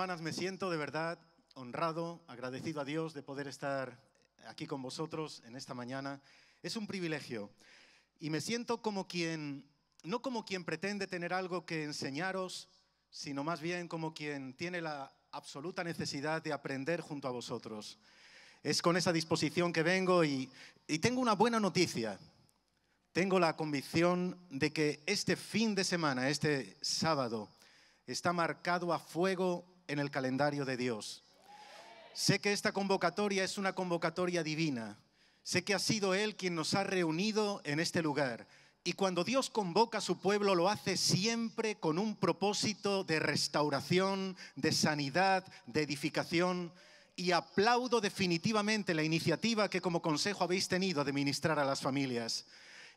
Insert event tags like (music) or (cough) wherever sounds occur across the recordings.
hermanas, me siento de verdad honrado, agradecido a Dios de poder estar aquí con vosotros en esta mañana. Es un privilegio y me siento como quien, no como quien pretende tener algo que enseñaros, sino más bien como quien tiene la absoluta necesidad de aprender junto a vosotros. Es con esa disposición que vengo y, y tengo una buena noticia. Tengo la convicción de que este fin de semana, este sábado, está marcado a fuego en el calendario de Dios. Sé que esta convocatoria es una convocatoria divina. Sé que ha sido Él quien nos ha reunido en este lugar. Y cuando Dios convoca a su pueblo lo hace siempre con un propósito de restauración, de sanidad, de edificación. Y aplaudo definitivamente la iniciativa que como consejo habéis tenido de ministrar a las familias.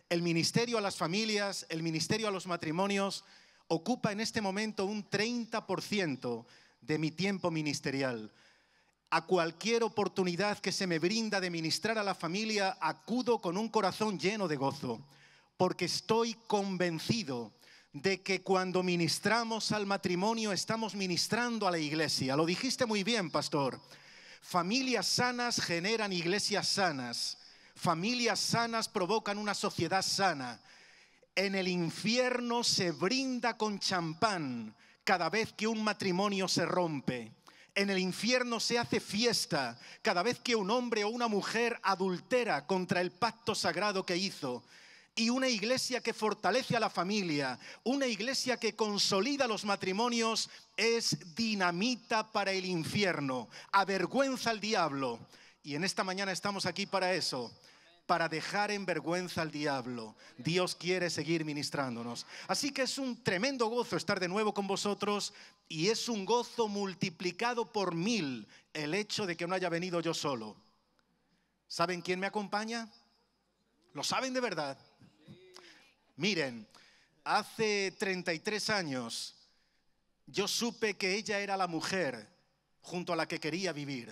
El ministerio a las familias, el ministerio a los matrimonios, ocupa en este momento un 30% de mi tiempo ministerial. A cualquier oportunidad que se me brinda de ministrar a la familia, acudo con un corazón lleno de gozo, porque estoy convencido de que cuando ministramos al matrimonio estamos ministrando a la iglesia. Lo dijiste muy bien, pastor. Familias sanas generan iglesias sanas. Familias sanas provocan una sociedad sana. En el infierno se brinda con champán cada vez que un matrimonio se rompe. En el infierno se hace fiesta cada vez que un hombre o una mujer adultera contra el pacto sagrado que hizo. Y una iglesia que fortalece a la familia, una iglesia que consolida los matrimonios, es dinamita para el infierno, avergüenza al diablo. Y en esta mañana estamos aquí para eso para dejar en vergüenza al diablo. Dios quiere seguir ministrándonos. Así que es un tremendo gozo estar de nuevo con vosotros y es un gozo multiplicado por mil el hecho de que no haya venido yo solo. ¿Saben quién me acompaña? ¿Lo saben de verdad? Miren, hace 33 años yo supe que ella era la mujer junto a la que quería vivir.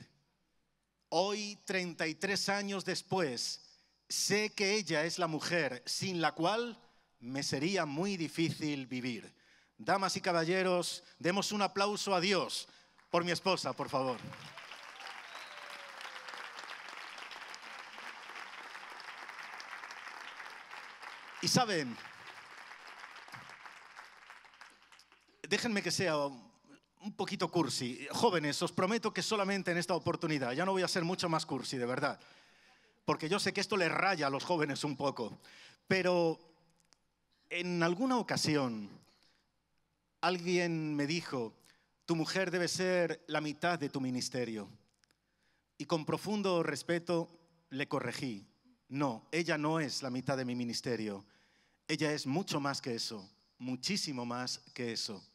Hoy, 33 años después, Sé que ella es la mujer sin la cual me sería muy difícil vivir. Damas y caballeros, demos un aplauso a Dios por mi esposa, por favor. Y saben, déjenme que sea un poquito cursi. Jóvenes, os prometo que solamente en esta oportunidad, ya no voy a ser mucho más cursi, de verdad porque yo sé que esto le raya a los jóvenes un poco, pero en alguna ocasión alguien me dijo, tu mujer debe ser la mitad de tu ministerio. Y con profundo respeto le corregí, no, ella no es la mitad de mi ministerio, ella es mucho más que eso, muchísimo más que eso.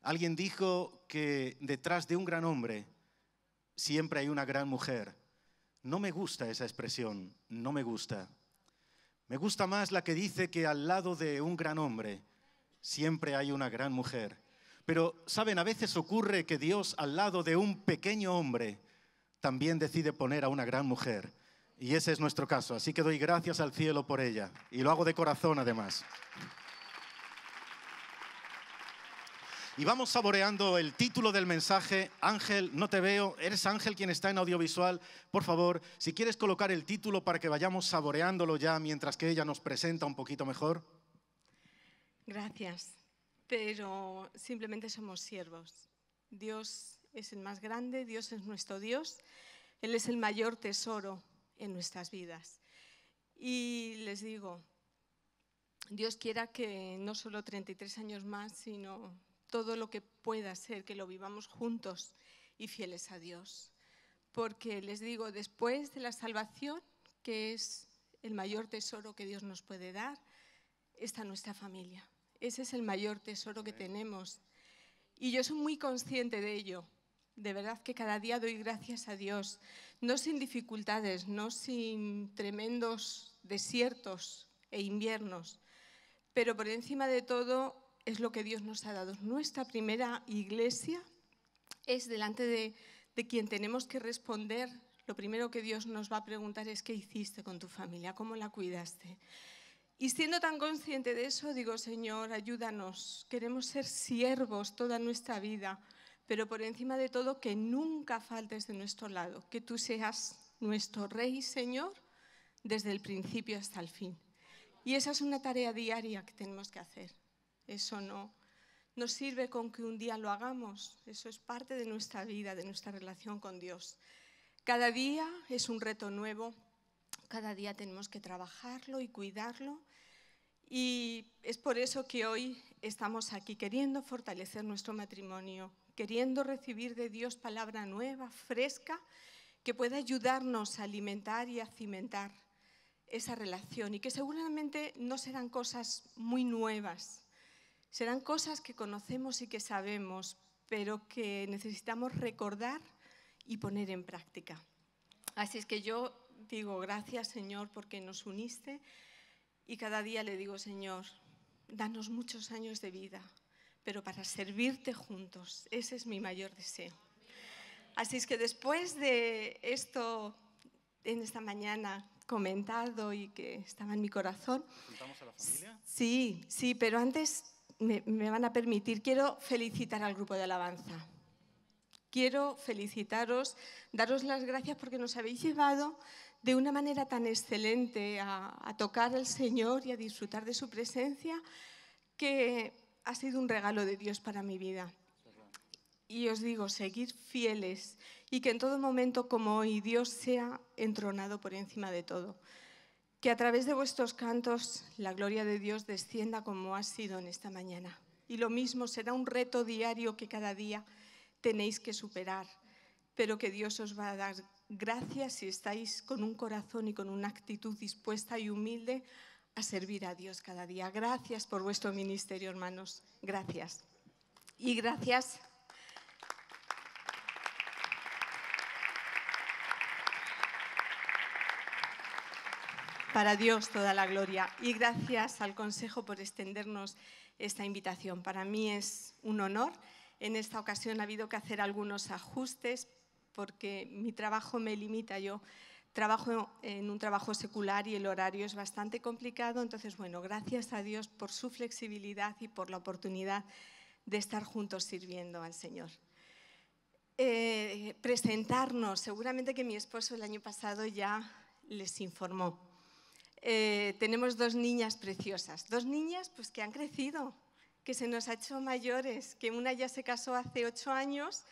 Alguien dijo que detrás de un gran hombre siempre hay una gran mujer. No me gusta esa expresión, no me gusta. Me gusta más la que dice que al lado de un gran hombre siempre hay una gran mujer. Pero, ¿saben? A veces ocurre que Dios al lado de un pequeño hombre también decide poner a una gran mujer. Y ese es nuestro caso. Así que doy gracias al cielo por ella. Y lo hago de corazón además. Y vamos saboreando el título del mensaje. Ángel, no te veo. Eres Ángel quien está en audiovisual. Por favor, si quieres colocar el título para que vayamos saboreándolo ya mientras que ella nos presenta un poquito mejor. Gracias. Pero simplemente somos siervos. Dios es el más grande, Dios es nuestro Dios. Él es el mayor tesoro en nuestras vidas. Y les digo, Dios quiera que no solo 33 años más, sino todo lo que pueda ser, que lo vivamos juntos y fieles a Dios. Porque les digo, después de la salvación, que es el mayor tesoro que Dios nos puede dar, está nuestra familia. Ese es el mayor tesoro que tenemos. Y yo soy muy consciente de ello. De verdad que cada día doy gracias a Dios, no sin dificultades, no sin tremendos desiertos e inviernos, pero por encima de todo es lo que Dios nos ha dado. Nuestra primera iglesia es delante de, quien tenemos que responder. Lo primero que Dios nos va a preguntar es qué hiciste con tu familia, cómo la cuidaste. Y siendo tan consciente de eso, digo, Señor, ayúdanos. Queremos ser siervos toda nuestra vida, pero por encima de todo, que nunca faltes de nuestro lado, que tú seas nuestro Rey, Señor, desde el principio hasta el fin. Y esa es una tarea diaria que tenemos que hacer. Eso no nos sirve con que un día lo hagamos. Eso es parte de nuestra vida, de nuestra relación con Dios. Cada día es un reto nuevo. Cada día tenemos que trabajarlo y cuidarlo. Y es por eso que hoy estamos aquí queriendo fortalecer nuestro matrimonio, queriendo recibir de Dios palabra nueva, fresca, que pueda ayudarnos a alimentar y a cimentar esa relación y que seguramente no serán cosas muy nuevas, Serán cosas que conocemos y que sabemos, pero que necesitamos recordar y poner en práctica. Así es que yo digo gracias Señor porque nos uniste y cada día le digo Señor, danos muchos años de vida, pero para servirte juntos. Ese es mi mayor deseo. Así es que después de esto, en esta mañana comentado y que estaba en mi corazón. ¿Contamos a la familia? Sí, sí, pero antes me, van a permitir, quiero felicitar al grupo de alabanza. Quiero felicitaros, daros las gracias porque nos habéis llevado de una manera tan excelente a, tocar al Señor y a disfrutar de su presencia que ha sido un regalo de Dios para mi vida. Y os digo, seguir fieles y que en todo momento como hoy Dios sea entronado por encima de todo. Que a través de vuestros cantos la gloria de Dios descienda como ha sido en esta mañana. Y lo mismo será un reto diario que cada día tenéis que superar, pero que Dios os va a dar gracias si estáis con un corazón y con una actitud dispuesta y humilde a servir a Dios cada día. Gracias por vuestro ministerio, hermanos. Gracias. Y gracias Para Dios toda la gloria y gracias al Consejo por extendernos esta invitación. Para mí es un honor. En esta ocasión ha habido que hacer algunos ajustes porque mi trabajo me limita. Yo trabajo en un trabajo secular y el horario es bastante complicado. Entonces, bueno, gracias a Dios por su flexibilidad y por la oportunidad de estar juntos sirviendo al Señor. Eh, presentarnos, seguramente que mi esposo el año pasado ya les informó. Eh, tenemos dos niñas preciosas, dos niñas pues, que han crecido, que se nos ha hecho mayores, que una ya se casó hace ocho años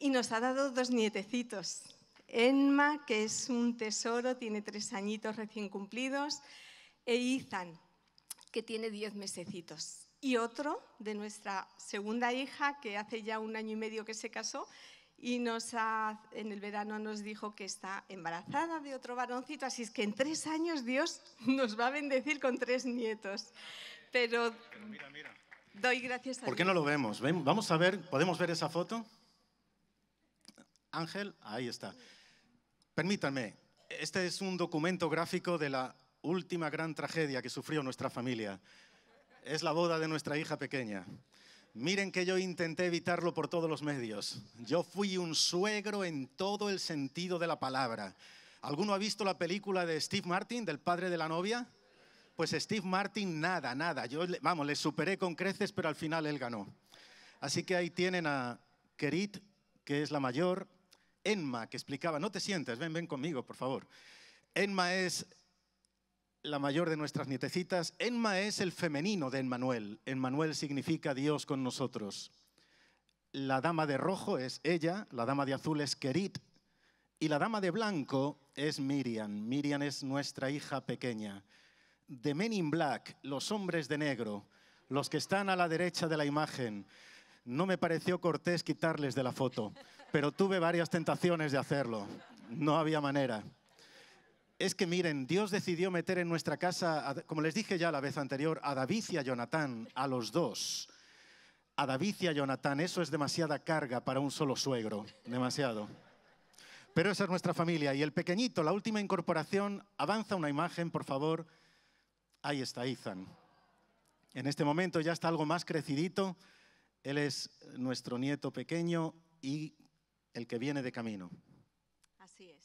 y nos ha dado dos nietecitos. Enma, que es un tesoro, tiene tres añitos recién cumplidos, e Izan, que tiene diez mesecitos. Y otro de nuestra segunda hija, que hace ya un año y medio que se casó, y nos en el verano nos dijo que está embarazada de otro varoncito, así es que en tres años Dios nos va a bendecir con tres nietos. Pero mira, mira. doy gracias a ¿Por qué no lo vemos? vamos a ver, ¿podemos ver esa foto? Ángel, ahí está. Permítanme, este es un documento gráfico de la última gran tragedia que sufrió nuestra familia. Es la boda de nuestra hija pequeña. Miren que yo intenté evitarlo por todos los medios. Yo fui un suegro en todo el sentido de la palabra. ¿Alguno ha visto la película de Steve Martin, del padre de la novia? Pues Steve Martin, nada, nada. Yo, vamos, le superé con creces, pero al final él ganó. Así que ahí tienen a Kerit, que es la mayor, Enma, que explicaba, no te sientes, ven, ven conmigo, por favor. Enma es la mayor de nuestras nietecitas. Enma es el femenino de Emmanuel. Emmanuel significa Dios con nosotros. La dama de rojo es ella, la dama de azul es Kerit y la dama de blanco es Miriam. Miriam es nuestra hija pequeña. De Men in Black, los hombres de negro, los que están a la derecha de la imagen. No me pareció cortés quitarles de la foto, pero tuve varias tentaciones de hacerlo. No había manera es que miren, Dios decidió meter en nuestra casa, como les dije ya la vez anterior, a David y a Jonathan, a los dos. A David y a Jonathan, eso es demasiada carga para un solo suegro, demasiado. Pero esa es nuestra familia. Y el pequeñito, la última incorporación, avanza una imagen, por favor. Ahí está Ethan. En este momento ya está algo más crecidito. Él es nuestro nieto pequeño y el que viene de camino. Así es.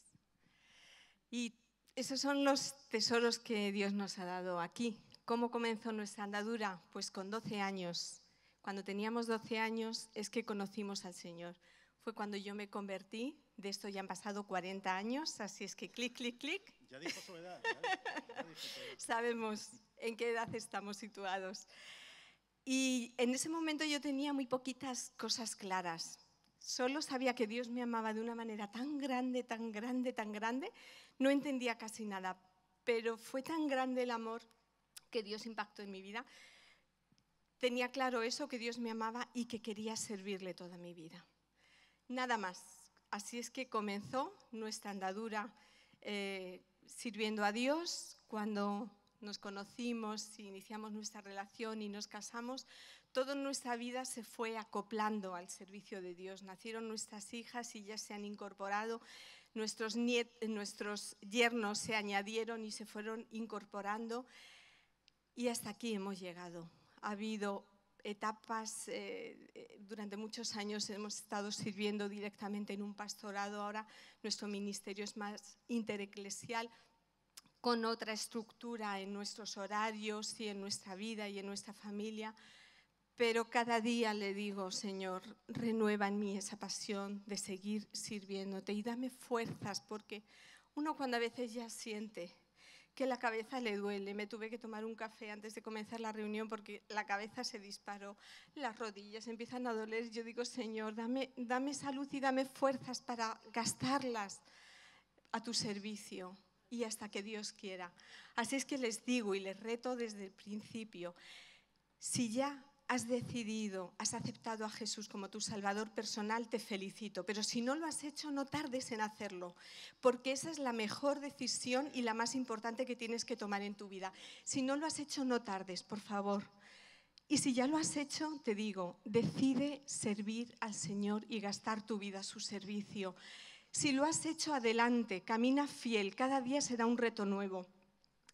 Y esos son los tesoros que Dios nos ha dado aquí. ¿Cómo comenzó nuestra andadura? Pues con 12 años. Cuando teníamos 12 años es que conocimos al Señor. Fue cuando yo me convertí. De esto ya han pasado 40 años, así es que clic, clic, clic. Ya dijo su edad. (laughs) Sabemos en qué edad estamos situados. Y en ese momento yo tenía muy poquitas cosas claras. Solo sabía que Dios me amaba de una manera tan grande, tan grande, tan grande, no entendía casi nada, pero fue tan grande el amor que Dios impactó en mi vida. Tenía claro eso, que Dios me amaba y que quería servirle toda mi vida. Nada más. Así es que comenzó nuestra andadura eh, sirviendo a Dios. Cuando nos conocimos iniciamos nuestra relación y nos casamos, toda nuestra vida se fue acoplando al servicio de Dios. Nacieron nuestras hijas y ya se han incorporado nuestros, nuestros yernos se añadieron y se fueron incorporando y hasta aquí hemos llegado. Ha habido etapas, eh, eh, durante muchos años hemos estado sirviendo directamente en un pastorado, ahora nuestro ministerio es más intereclesial, con otra estructura en nuestros horarios y en nuestra vida y en nuestra familia. Pero cada día le digo, Señor, renueva en mí esa pasión de seguir sirviéndote y dame fuerzas, porque uno cuando a veces ya siente que la cabeza le duele, me tuve que tomar un café antes de comenzar la reunión porque la cabeza se disparó, las rodillas empiezan a doler, yo digo, Señor, dame, dame salud y dame fuerzas para gastarlas a tu servicio y hasta que Dios quiera. Así es que les digo y les reto desde el principio, si ya has decidido, has aceptado a Jesús como tu Salvador personal, te felicito. Pero si no lo has hecho, no tardes en hacerlo, porque esa es la mejor decisión y la más importante que tienes que tomar en tu vida. Si no lo has hecho, no tardes, por favor. Y si ya lo has hecho, te digo, decide servir al Señor y gastar tu vida a su servicio. Si lo has hecho, adelante, camina fiel, cada día será un reto nuevo.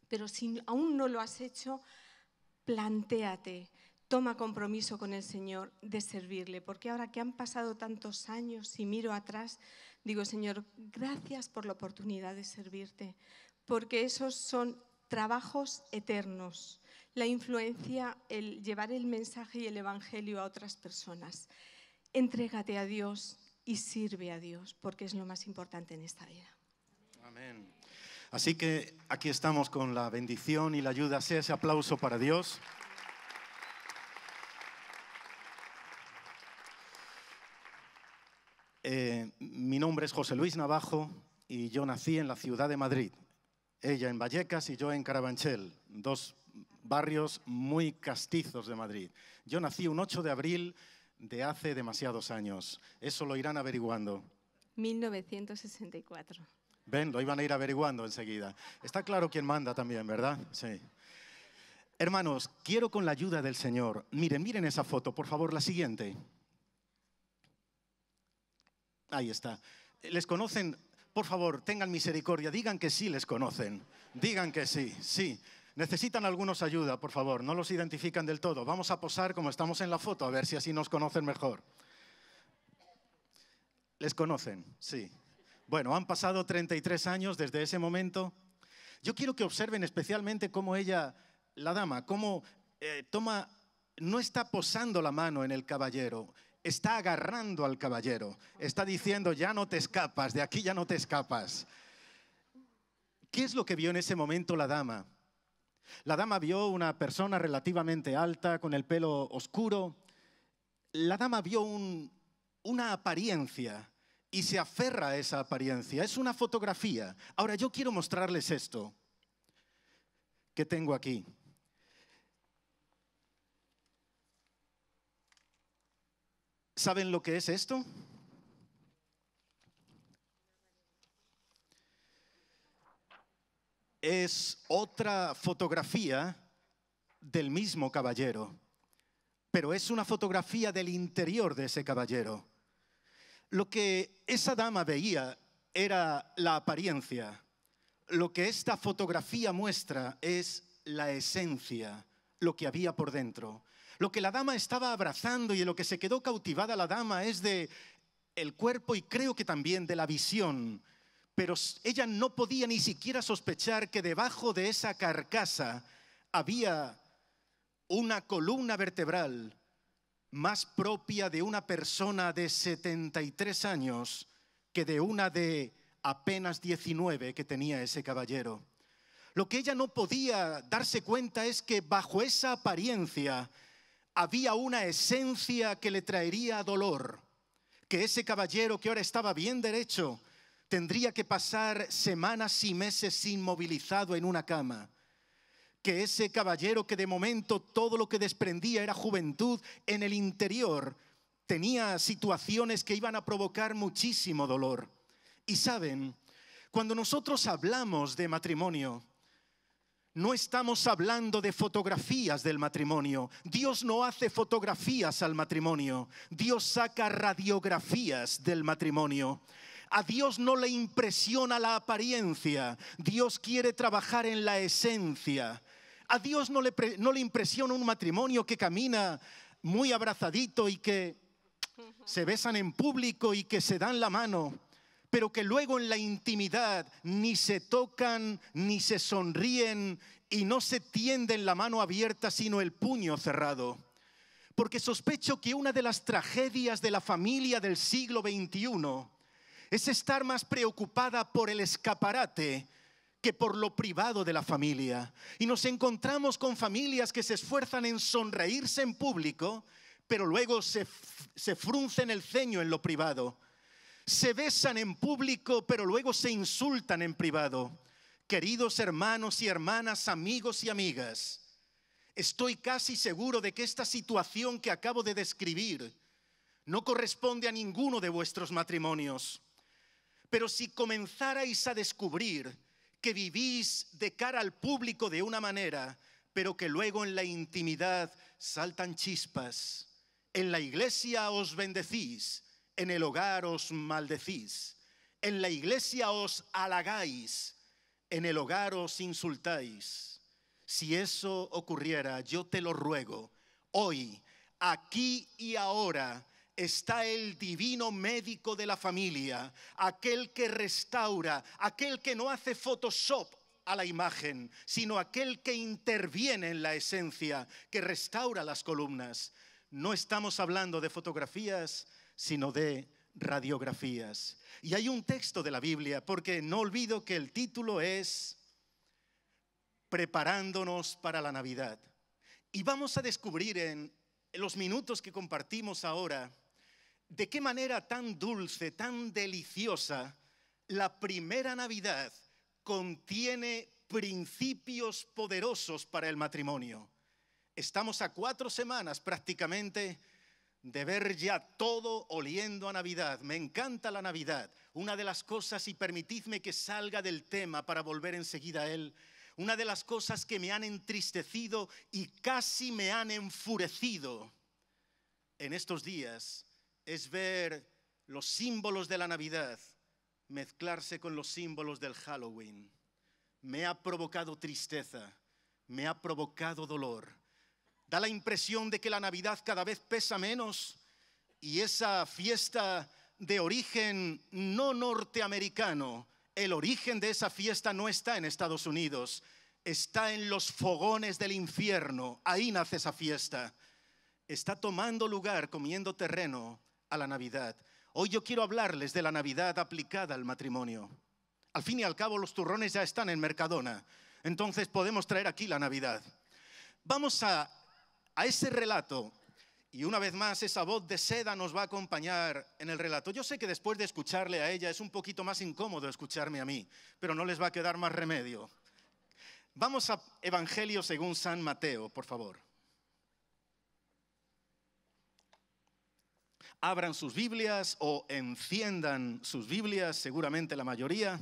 Pero si aún no lo has hecho, plantéate, toma compromiso con el Señor de servirle, porque ahora que han pasado tantos años y miro atrás, digo, Señor, gracias por la oportunidad de servirte, porque esos son trabajos eternos, la influencia, el llevar el mensaje y el Evangelio a otras personas. Entrégate a Dios y sirve a Dios, porque es lo más importante en esta vida. Amén. Así que aquí estamos con la bendición y la ayuda. Sea ese aplauso para Dios. Mi nombre es José Luis Navajo y yo nací en la ciudad de Madrid. Ella en Vallecas y yo en Carabanchel, dos barrios muy castizos de Madrid. Yo nací un 8 de abril de hace demasiados años. Eso lo irán averiguando. 1964. Ven, lo iban a ir averiguando enseguida. Está claro quién manda también, ¿verdad? Sí. Hermanos, quiero con la ayuda del Señor, miren, miren esa foto, por favor, la siguiente. Ahí está. ¿Les conocen? Por favor, tengan misericordia, digan que sí les conocen. Digan que sí, sí. Necesitan algunos ayuda, por favor, no los identifican del todo. Vamos a posar como estamos en la foto, a ver si así nos conocen mejor. Les conocen, sí. Bueno, han pasado 33 años desde ese momento. Yo quiero que observen especialmente cómo ella, la dama, cómo eh, toma, no está posando la mano en el caballero, está agarrando al caballero, está diciendo, ya no te escapas, de aquí ya no te escapas. ¿Qué es lo que vio en ese momento la dama? La dama vio una persona relativamente alta, con el pelo oscuro. La dama vio una apariencia y se aferra a esa apariencia. Es una fotografía. Ahora yo quiero mostrarles esto que tengo aquí. ¿Saben lo que es esto? Es otra fotografía del mismo caballero, pero es una fotografía del interior de ese caballero. Lo que esa dama veía era la apariencia. Lo que esta fotografía muestra es la esencia, lo que había por dentro. Lo que la dama estaba abrazando y en lo que se quedó cautivada la dama es de el cuerpo y creo que también de la visión. Pero ella no podía ni siquiera sospechar que debajo de esa carcasa había una columna vertebral más propia de una persona de 73 años que de una de apenas 19 que tenía ese caballero. Lo que ella no podía darse cuenta es que bajo esa apariencia había una esencia que le traería dolor, que ese caballero que ahora estaba bien derecho tendría que pasar semanas y meses inmovilizado en una cama, que ese caballero que de momento todo lo que desprendía era juventud en el interior, tenía situaciones que iban a provocar muchísimo dolor. Y saben, cuando nosotros hablamos de matrimonio, no estamos hablando de fotografías del matrimonio. Dios no hace fotografías al matrimonio. Dios saca radiografías del matrimonio. A Dios no le impresiona la apariencia. Dios quiere trabajar en la esencia. A Dios no le, impresiona un matrimonio que camina muy abrazadito y que se besan en público y que se dan la mano pero que luego en la intimidad ni se tocan, ni se sonríen y no se tienden la mano abierta, sino el puño cerrado. Porque sospecho que una de las tragedias de la familia del siglo XXI es estar más preocupada por el escaparate que por lo privado de la familia. Y nos encontramos con familias que se esfuerzan en sonreírse en público, pero luego se, se fruncen el ceño en lo privado se besan en público, pero luego se insultan en privado. Queridos hermanos y hermanas, amigos y amigas, estoy casi seguro de que esta situación que acabo de describir no corresponde a ninguno de vuestros matrimonios. Pero si comenzarais a descubrir que vivís de cara al público de una manera, pero que luego en la intimidad saltan chispas, en la iglesia os bendecís, en el hogar os maldecís, en la iglesia os halagáis, en el hogar os insultáis. Si eso ocurriera, yo te lo ruego, hoy, aquí y ahora, está el divino médico de la familia, aquel que restaura, aquel que no hace Photoshop a la imagen, sino aquel que interviene en la esencia, que restaura las columnas. No estamos hablando de fotografías sino de radiografías. Y hay un texto de la Biblia, porque no olvido que el título es Preparándonos para la Navidad. Y vamos a descubrir en los minutos que compartimos ahora de qué manera tan dulce, tan deliciosa, la primera Navidad contiene principios poderosos para el matrimonio. Estamos a cuatro semanas prácticamente de ver ya todo oliendo a Navidad. Me encanta la Navidad. Una de las cosas, y permitidme que salga del tema para volver enseguida a él, una de las cosas que me han entristecido y casi me han enfurecido en estos días es ver los símbolos de la Navidad mezclarse con los símbolos del Halloween. Me ha provocado tristeza, me ha provocado dolor Da la impresión de que la Navidad cada vez pesa menos y esa fiesta de origen no norteamericano, el origen de esa fiesta no está en Estados Unidos, está en los fogones del infierno, ahí nace esa fiesta. Está tomando lugar, comiendo terreno a la Navidad. Hoy yo quiero hablarles de la Navidad aplicada al matrimonio. Al fin y al cabo los turrones ya están en Mercadona, entonces podemos traer aquí la Navidad. Vamos a a ese relato, y una vez más esa voz de seda nos va a acompañar en el relato. Yo sé que después de escucharle a ella es un poquito más incómodo escucharme a mí, pero no les va a quedar más remedio. Vamos a Evangelio según San Mateo, por favor. Abran sus Biblias o enciendan sus Biblias, seguramente la mayoría.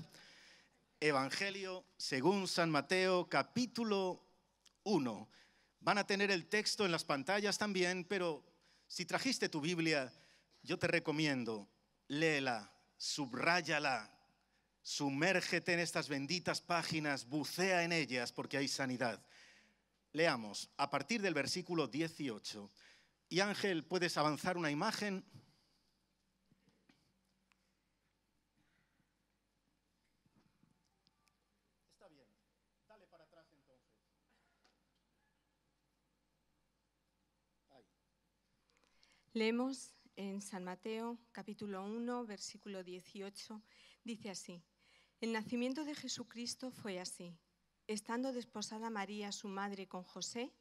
Evangelio según San Mateo, capítulo 1 Van a tener el texto en las pantallas también, pero si trajiste tu Biblia, yo te recomiendo, léela, subráyala, sumérgete en estas benditas páginas, bucea en ellas porque hay sanidad. Leamos a partir del versículo 18. Y Ángel, ¿puedes avanzar una imagen? Leemos en San Mateo capítulo 1, versículo 18, dice así, el nacimiento de Jesucristo fue así. Estando desposada María, su madre, con José,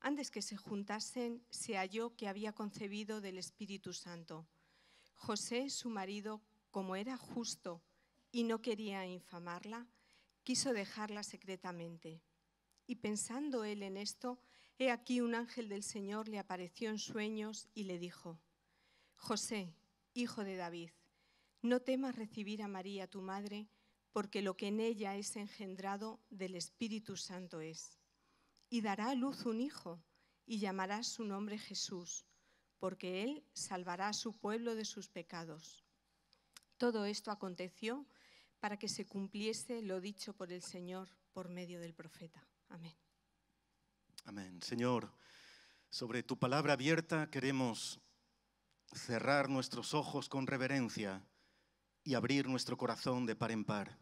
antes que se juntasen, se halló que había concebido del Espíritu Santo. José, su marido, como era justo y no quería infamarla, quiso dejarla secretamente. Y pensando él en esto, He aquí un ángel del Señor le apareció en sueños y le dijo, José, hijo de David, no temas recibir a María tu madre, porque lo que en ella es engendrado del Espíritu Santo es. Y dará a luz un hijo, y llamarás su nombre Jesús, porque él salvará a su pueblo de sus pecados. Todo esto aconteció para que se cumpliese lo dicho por el Señor por medio del profeta. Amén. Amén. Señor, sobre tu palabra abierta queremos cerrar nuestros ojos con reverencia y abrir nuestro corazón de par en par.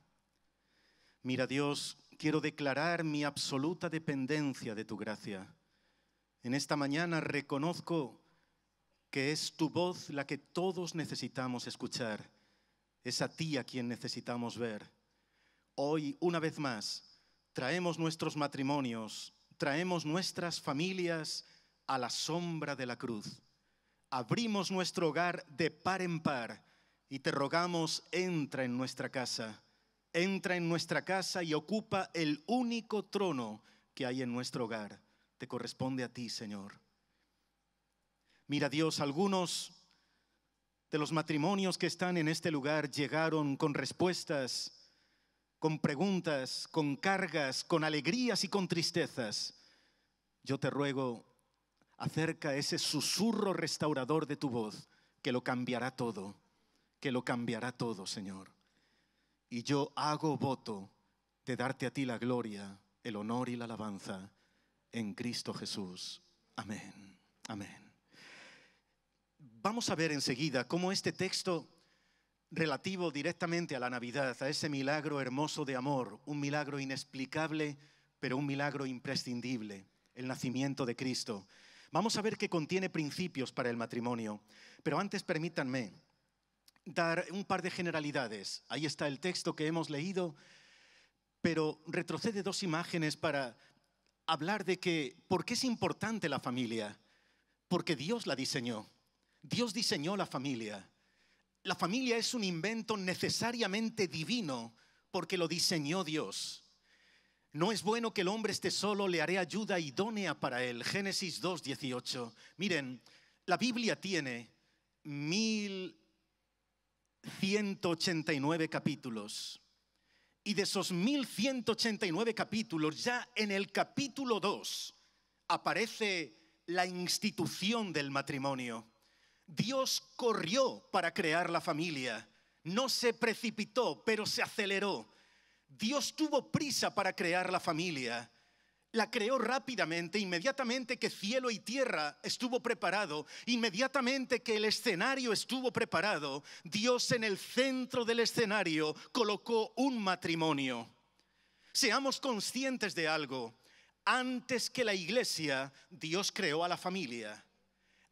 Mira Dios, quiero declarar mi absoluta dependencia de tu gracia. En esta mañana reconozco que es tu voz la que todos necesitamos escuchar. Es a ti a quien necesitamos ver. Hoy, una vez más, traemos nuestros matrimonios traemos nuestras familias a la sombra de la cruz. Abrimos nuestro hogar de par en par y te rogamos, entra en nuestra casa, entra en nuestra casa y ocupa el único trono que hay en nuestro hogar. Te corresponde a ti, Señor. Mira Dios, algunos de los matrimonios que están en este lugar llegaron con respuestas con preguntas, con cargas, con alegrías y con tristezas. Yo te ruego, acerca ese susurro restaurador de tu voz, que lo cambiará todo, que lo cambiará todo, Señor. Y yo hago voto de darte a ti la gloria, el honor y la alabanza en Cristo Jesús. Amén. Amén. Vamos a ver enseguida cómo este texto relativo directamente a la Navidad, a ese milagro hermoso de amor, un milagro inexplicable, pero un milagro imprescindible, el nacimiento de Cristo. Vamos a ver que contiene principios para el matrimonio, pero antes permítanme dar un par de generalidades. Ahí está el texto que hemos leído, pero retrocede dos imágenes para hablar de que, ¿por qué es importante la familia? Porque Dios la diseñó. Dios diseñó la familia la familia es un invento necesariamente divino porque lo diseñó Dios. No es bueno que el hombre esté solo, le haré ayuda idónea para él. Génesis 2.18. Miren, la Biblia tiene 1189 capítulos. Y de esos 1189 capítulos, ya en el capítulo 2 aparece la institución del matrimonio. Dios corrió para crear la familia, no se precipitó, pero se aceleró. Dios tuvo prisa para crear la familia. La creó rápidamente, inmediatamente que cielo y tierra estuvo preparado, inmediatamente que el escenario estuvo preparado, Dios en el centro del escenario colocó un matrimonio. Seamos conscientes de algo. Antes que la iglesia, Dios creó a la familia.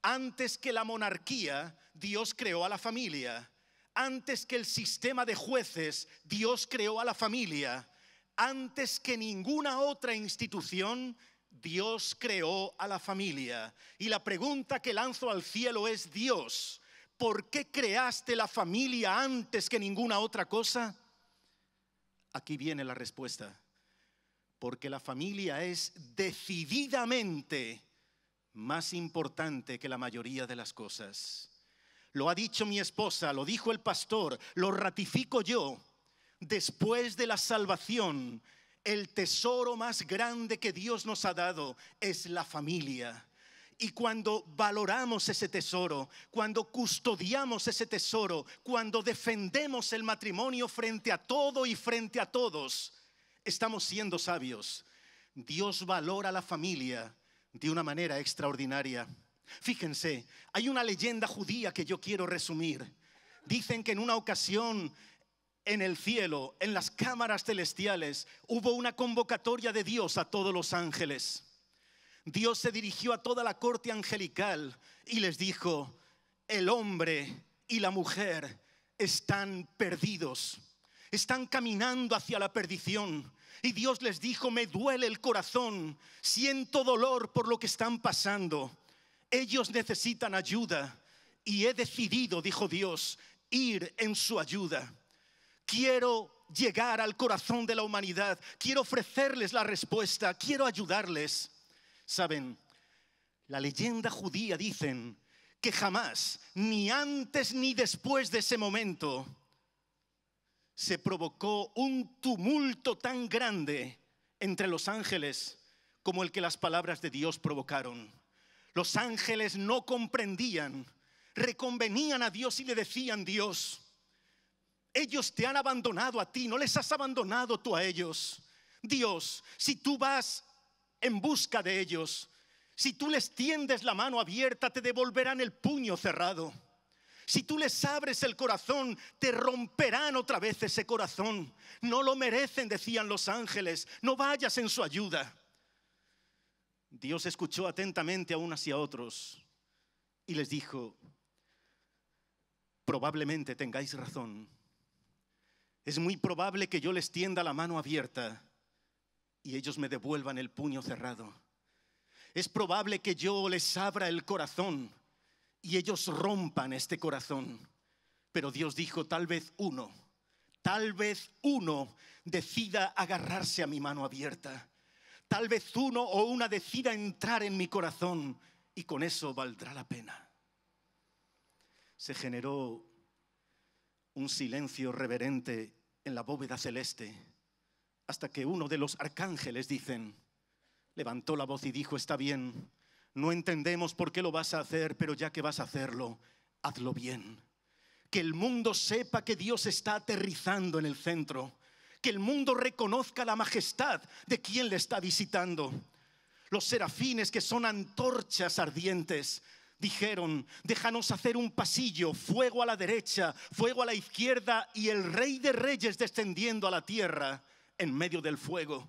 Antes que la monarquía, Dios creó a la familia. Antes que el sistema de jueces, Dios creó a la familia. Antes que ninguna otra institución, Dios creó a la familia. Y la pregunta que lanzo al cielo es, Dios, ¿por qué creaste la familia antes que ninguna otra cosa? Aquí viene la respuesta. Porque la familia es decididamente más importante que la mayoría de las cosas. Lo ha dicho mi esposa, lo dijo el pastor, lo ratifico yo. Después de la salvación, el tesoro más grande que Dios nos ha dado es la familia. Y cuando valoramos ese tesoro, cuando custodiamos ese tesoro, cuando defendemos el matrimonio frente a todo y frente a todos, estamos siendo sabios. Dios valora la familia de una manera extraordinaria. Fíjense, hay una leyenda judía que yo quiero resumir. Dicen que en una ocasión en el cielo, en las cámaras celestiales, hubo una convocatoria de Dios a todos los ángeles. Dios se dirigió a toda la corte angelical y les dijo, el hombre y la mujer están perdidos, están caminando hacia la perdición. Y Dios les dijo, me duele el corazón, siento dolor por lo que están pasando. Ellos necesitan ayuda y he decidido, dijo Dios, ir en su ayuda. Quiero llegar al corazón de la humanidad, quiero ofrecerles la respuesta, quiero ayudarles. Saben, la leyenda judía dicen que jamás, ni antes ni después de ese momento, se provocó un tumulto tan grande entre los ángeles como el que las palabras de Dios provocaron. Los ángeles no comprendían, reconvenían a Dios y le decían, Dios, ellos te han abandonado a ti, no les has abandonado tú a ellos. Dios, si tú vas en busca de ellos, si tú les tiendes la mano abierta, te devolverán el puño cerrado. Si tú les abres el corazón, te romperán otra vez ese corazón. No lo merecen, decían los ángeles. No vayas en su ayuda. Dios escuchó atentamente a unas y a otros y les dijo, probablemente tengáis razón. Es muy probable que yo les tienda la mano abierta y ellos me devuelvan el puño cerrado. Es probable que yo les abra el corazón y ellos rompan este corazón. Pero Dios dijo, tal vez uno, tal vez uno decida agarrarse a mi mano abierta. Tal vez uno o una decida entrar en mi corazón y con eso valdrá la pena. Se generó un silencio reverente en la bóveda celeste hasta que uno de los arcángeles, dicen, levantó la voz y dijo, está bien, no entendemos por qué lo vas a hacer, pero ya que vas a hacerlo, hazlo bien. Que el mundo sepa que Dios está aterrizando en el centro. Que el mundo reconozca la majestad de quien le está visitando. Los serafines que son antorchas ardientes dijeron, déjanos hacer un pasillo, fuego a la derecha, fuego a la izquierda y el rey de reyes descendiendo a la tierra en medio del fuego.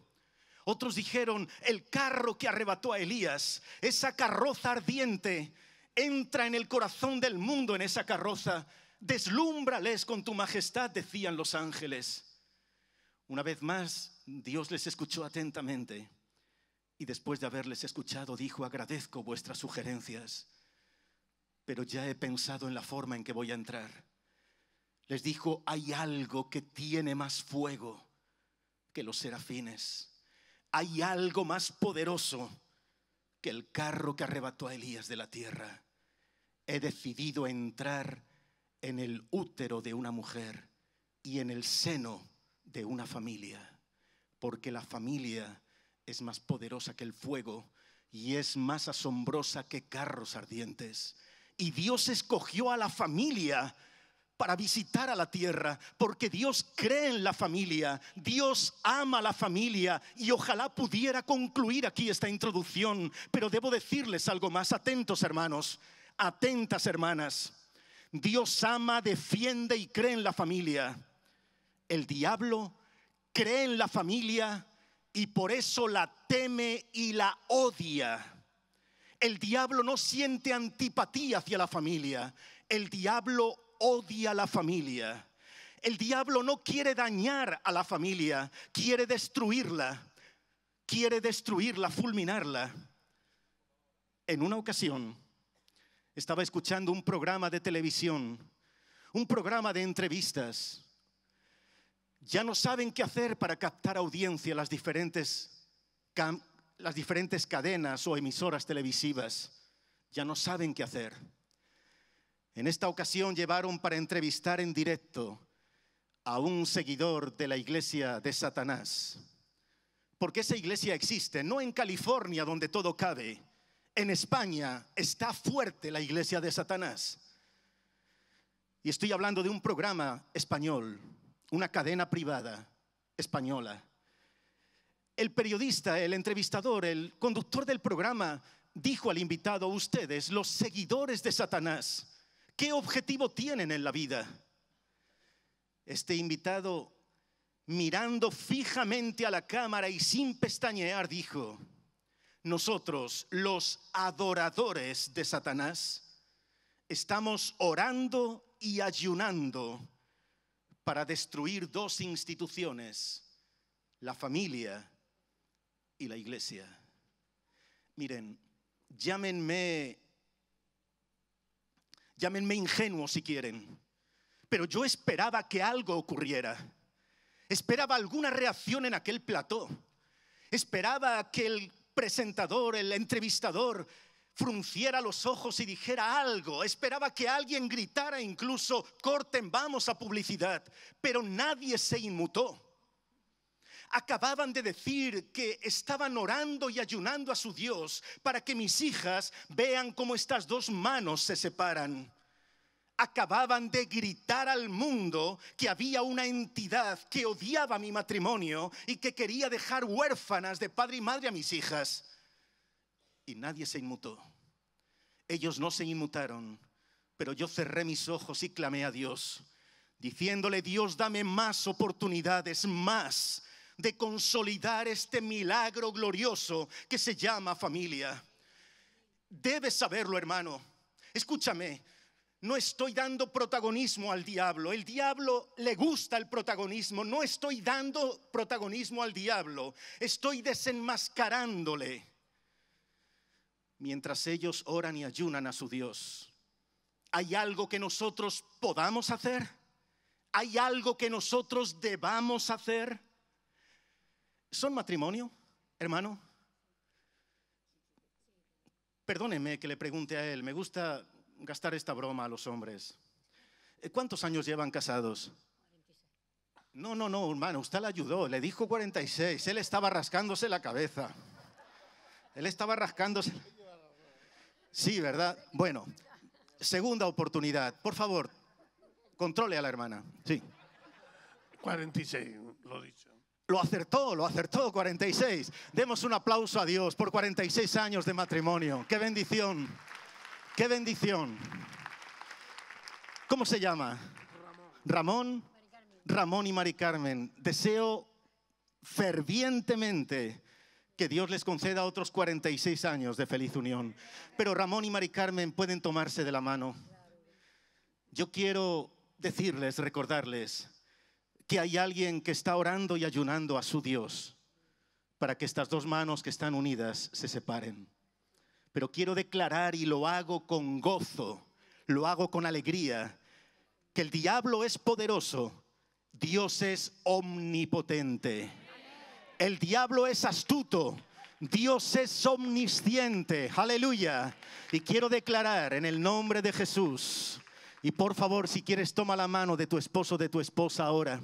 Otros dijeron, el carro que arrebató a Elías, esa carroza ardiente, entra en el corazón del mundo en esa carroza, deslúmbrales con tu majestad, decían los ángeles. Una vez más, Dios les escuchó atentamente y después de haberles escuchado dijo, agradezco vuestras sugerencias, pero ya he pensado en la forma en que voy a entrar. Les dijo, hay algo que tiene más fuego que los serafines hay algo más poderoso que el carro que arrebató a Elías de la tierra. He decidido entrar en el útero de una mujer y en el seno de una familia, porque la familia es más poderosa que el fuego y es más asombrosa que carros ardientes. Y Dios escogió a la familia para visitar a la tierra, porque Dios cree en la familia, Dios ama la familia y ojalá pudiera concluir aquí esta introducción, pero debo decirles algo más, atentos hermanos, atentas hermanas, Dios ama, defiende y cree en la familia, el diablo cree en la familia y por eso la teme y la odia. El diablo no siente antipatía hacia la familia, el diablo odia a la familia. El diablo no quiere dañar a la familia, quiere destruirla, quiere destruirla, fulminarla. En una ocasión estaba escuchando un programa de televisión, un programa de entrevistas. Ya no saben qué hacer para captar audiencia las diferentes, las diferentes cadenas o emisoras televisivas. Ya no saben qué hacer en esta ocasión llevaron para entrevistar en directo a un seguidor de la iglesia de Satanás. Porque esa iglesia existe, no en California donde todo cabe. En España está fuerte la iglesia de Satanás. Y estoy hablando de un programa español, una cadena privada española. El periodista, el entrevistador, el conductor del programa dijo al invitado, ustedes, los seguidores de Satanás, ¿Qué objetivo tienen en la vida? Este invitado, mirando fijamente a la cámara y sin pestañear, dijo, nosotros, los adoradores de Satanás, estamos orando y ayunando para destruir dos instituciones, la familia y la iglesia. Miren, llámenme Llámenme ingenuo si quieren. Pero yo esperaba que algo ocurriera. Esperaba alguna reacción en aquel plató. Esperaba que el presentador, el entrevistador, frunciera los ojos y dijera algo. Esperaba que alguien gritara incluso, corten, vamos a publicidad. Pero nadie se inmutó acababan de decir que estaban orando y ayunando a su Dios para que mis hijas vean cómo estas dos manos se separan. Acababan de gritar al mundo que había una entidad que odiaba mi matrimonio y que quería dejar huérfanas de padre y madre a mis hijas. Y nadie se inmutó. Ellos no se inmutaron, pero yo cerré mis ojos y clamé a Dios diciéndole, Dios, dame más oportunidades, más de consolidar este milagro glorioso que se llama familia. Debes saberlo, hermano. Escúchame, no estoy dando protagonismo al diablo. El diablo le gusta el protagonismo. No estoy dando protagonismo al diablo. Estoy desenmascarándole. Mientras ellos oran y ayunan a su Dios, ¿hay algo que nosotros podamos hacer? ¿Hay algo que nosotros debamos hacer? ¿Son matrimonio, hermano? Perdóneme que le pregunte a él, me gusta gastar esta broma a los hombres. Eh, ¿Cuántos años llevan casados? No, no, no, hermano, usted le ayudó, le dijo 46, él estaba rascándose la cabeza. Él estaba rascándose. Sí, ¿verdad? Bueno, segunda oportunidad, por favor, controle a la hermana. Sí. 46, lo dicho. Lo acertó, lo acertó, 46. Demos un aplauso a Dios por 46 años de matrimonio. ¡Qué bendición! ¡Qué bendición! ¿Cómo se llama? Ramón. Ramón y Mari Carmen. Deseo fervientemente que Dios les conceda otros 46 años de feliz unión. Pero Ramón y Mari Carmen pueden tomarse de la mano. Yo quiero decirles, recordarles, que hay alguien que está orando y ayunando a su Dios para que estas dos manos que están unidas se separen. Pero quiero declarar y lo hago con gozo, lo hago con alegría, que el diablo es poderoso, Dios es omnipotente. El diablo es astuto, Dios es omnisciente. Aleluya. Y quiero declarar en el nombre de Jesús y por favor, si quieres, toma la mano de tu esposo, de tu esposa ahora.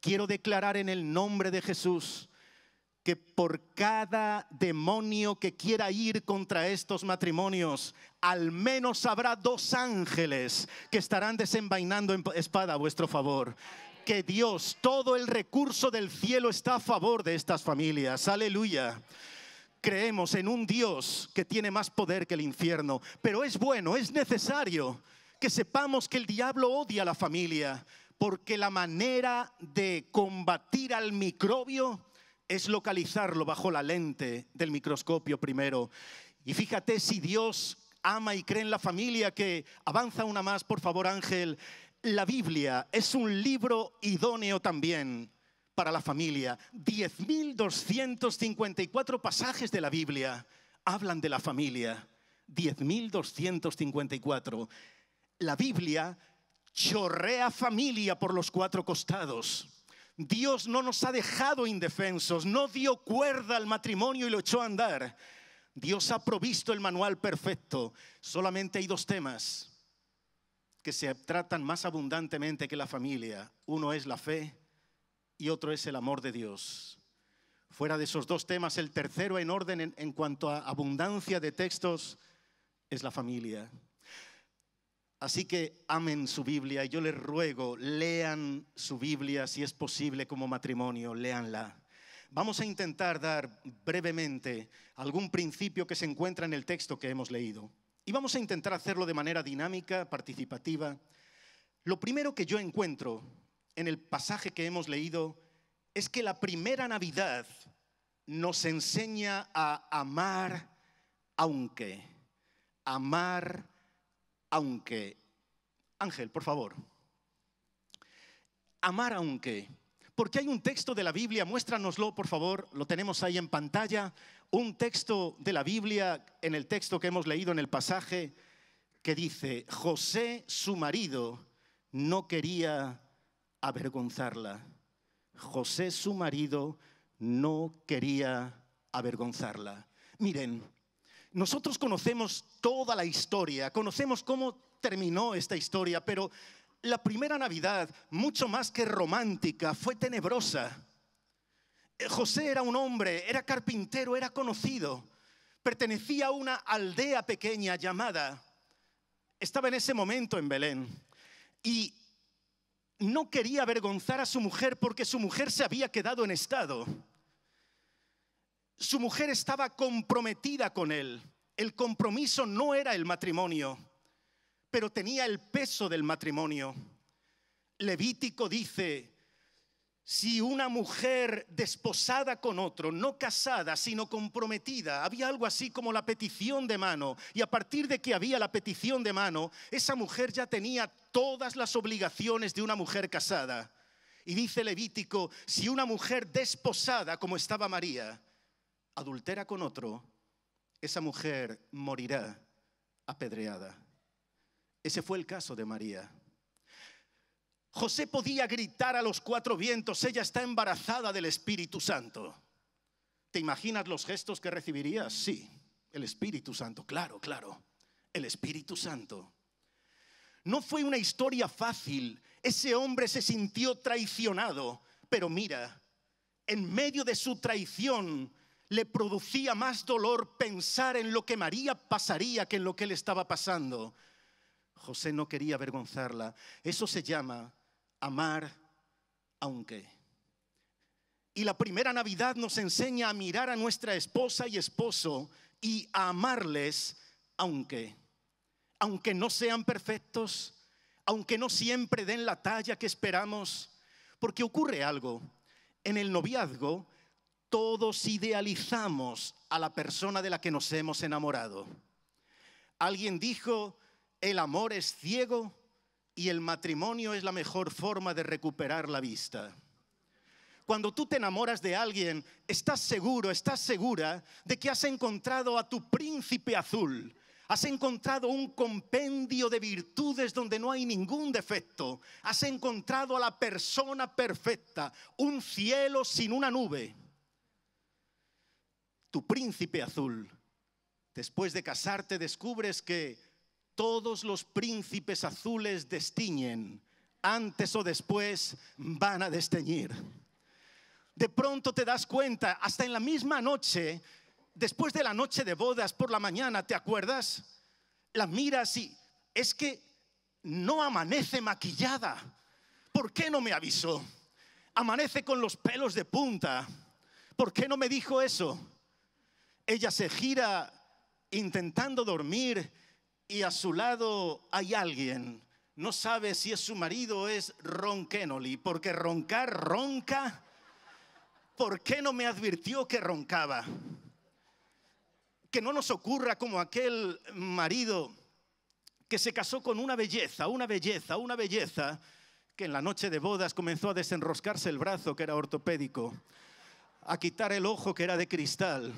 Quiero declarar en el nombre de Jesús que por cada demonio que quiera ir contra estos matrimonios, al menos habrá dos ángeles que estarán desenvainando en espada a vuestro favor. Que Dios, todo el recurso del cielo está a favor de estas familias. Aleluya creemos en un Dios que tiene más poder que el infierno, pero es bueno, es necesario que sepamos que el diablo odia a la familia, porque la manera de combatir al microbio es localizarlo bajo la lente del microscopio primero. Y fíjate si Dios ama y cree en la familia, que avanza una más, por favor Ángel. La Biblia es un libro idóneo también para la familia. 10.254 pasajes de la Biblia hablan de la familia. 10.254 la Biblia chorrea familia por los cuatro costados. Dios no nos ha dejado indefensos, no dio cuerda al matrimonio y lo echó a andar. Dios ha provisto el manual perfecto. Solamente hay dos temas que se tratan más abundantemente que la familia. Uno es la fe y otro es el amor de Dios. Fuera de esos dos temas, el tercero en orden en, cuanto a abundancia de textos es la familia. Así que amen su Biblia y yo les ruego, lean su Biblia si es posible como matrimonio, leanla. Vamos a intentar dar brevemente algún principio que se encuentra en el texto que hemos leído. Y vamos a intentar hacerlo de manera dinámica, participativa. Lo primero que yo encuentro en el pasaje que hemos leído es que la primera Navidad nos enseña a amar aunque, amar aunque. Ángel, por favor. Amar aunque. Porque hay un texto de la Biblia, muéstranoslo por favor, lo tenemos ahí en pantalla, un texto de la Biblia, en el texto que hemos leído en el pasaje, que dice, José, su marido, no quería avergonzarla. José, su marido, no quería avergonzarla. Miren, nosotros conocemos toda la historia, conocemos cómo terminó esta historia, pero la primera Navidad, mucho más que romántica, fue tenebrosa. Eh, José era un hombre, era carpintero, era conocido, pertenecía a una aldea pequeña llamada, estaba en ese momento en Belén, y no quería avergonzar a su mujer porque su mujer se había quedado en estado su mujer estaba comprometida con él. El compromiso no era el matrimonio, pero tenía el peso del matrimonio. Levítico dice, si una mujer desposada con otro, no casada, sino comprometida, había algo así como la petición de mano, y a partir de que había la petición de mano, esa mujer ya tenía todas las obligaciones de una mujer casada. Y dice Levítico, si una mujer desposada como estaba María, adultera con otro, esa mujer morirá apedreada. Ese fue el caso de María. José podía gritar a los cuatro vientos, ella está embarazada del Espíritu Santo. ¿Te imaginas los gestos que recibirías? Sí, el Espíritu Santo, claro, claro, el Espíritu Santo. No fue una historia fácil, ese hombre se sintió traicionado, pero mira, en medio de su traición, le producía más dolor pensar en lo que María pasaría que en lo que él estaba pasando. José no quería avergonzarla. Eso se llama amar aunque. Y la primera Navidad nos enseña a mirar a nuestra esposa y esposo y a amarles aunque. Aunque no sean perfectos, aunque no siempre den la talla que esperamos. Porque ocurre algo. En el noviazgo todos idealizamos a la persona de la que nos hemos enamorado. Alguien dijo, el amor es ciego y el matrimonio es la mejor forma de recuperar la vista. Cuando tú te enamoras de alguien, estás seguro, estás segura de que has encontrado a tu príncipe azul, Has encontrado un compendio de virtudes donde no hay ningún defecto. Has encontrado a la persona perfecta, un cielo sin una nube tu príncipe azul. Después de casarte descubres que todos los príncipes azules destiñen. Antes o después van a desteñir. De pronto te das cuenta, hasta en la misma noche, después de la noche de bodas por la mañana, ¿te acuerdas? La miras y es que no amanece maquillada. ¿Por qué no me avisó? Amanece con los pelos de punta. ¿Por qué no me dijo eso? Ella se gira intentando dormir y a su lado hay alguien. No sabe si es su marido o es Ron Kennelly, porque roncar ronca. ¿Por qué no me advirtió que roncaba? Que no nos ocurra como aquel marido que se casó con una belleza, una belleza, una belleza, que en la noche de bodas comenzó a desenroscarse el brazo que era ortopédico, a quitar el ojo que era de cristal,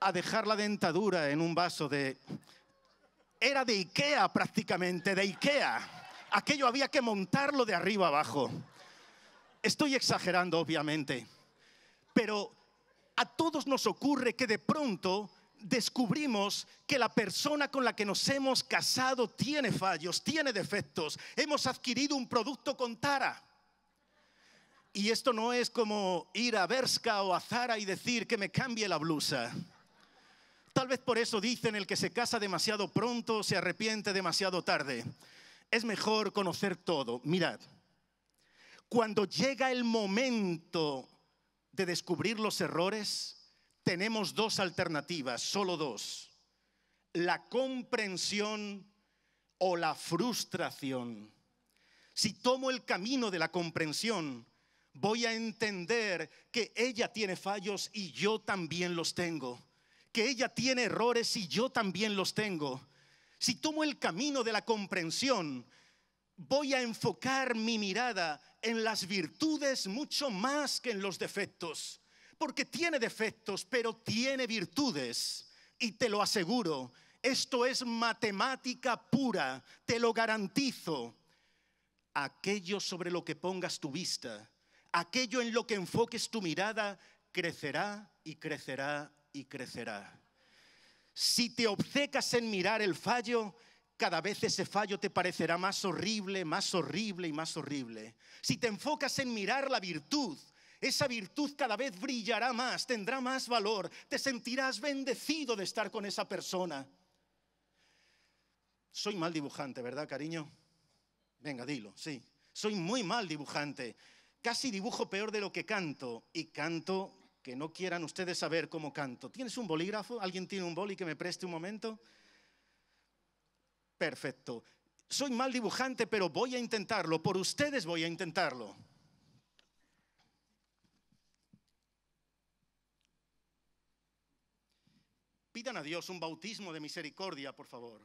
a dejar la dentadura en un vaso de... Era de Ikea prácticamente, de Ikea. Aquello había que montarlo de arriba abajo. Estoy exagerando, obviamente, pero a todos nos ocurre que de pronto descubrimos que la persona con la que nos hemos casado tiene fallos, tiene defectos. Hemos adquirido un producto con tara. Y esto no es como ir a Berska o a Zara y decir que me cambie la blusa. Tal vez por eso dicen el que se casa demasiado pronto se arrepiente demasiado tarde. Es mejor conocer todo. Mirad, cuando llega el momento de descubrir los errores, tenemos dos alternativas, solo dos. La comprensión o la frustración. Si tomo el camino de la comprensión, voy a entender que ella tiene fallos y yo también los tengo que ella tiene errores y yo también los tengo, si tomo el camino de la comprensión, voy a enfocar mi mirada en las virtudes mucho más que en los defectos. Porque tiene defectos, pero tiene virtudes. Y te lo aseguro, esto es matemática pura, te lo garantizo. Aquello sobre lo que pongas tu vista, aquello en lo que enfoques tu mirada, crecerá y crecerá y crecerá. Si te obcecas en mirar el fallo, cada vez ese fallo te parecerá más horrible, más horrible y más horrible. Si te enfocas en mirar la virtud, esa virtud cada vez brillará más, tendrá más valor, te sentirás bendecido de estar con esa persona. Soy mal dibujante, ¿verdad, cariño? Venga, dilo, sí. Soy muy mal dibujante. Casi dibujo peor de lo que canto y canto que no quieran ustedes saber cómo canto. ¿Tienes un bolígrafo? ¿Alguien tiene un boli que me preste un momento? Perfecto. Soy mal dibujante, pero voy a intentarlo. Por ustedes voy a intentarlo. Pidan a Dios un bautismo de misericordia, por favor.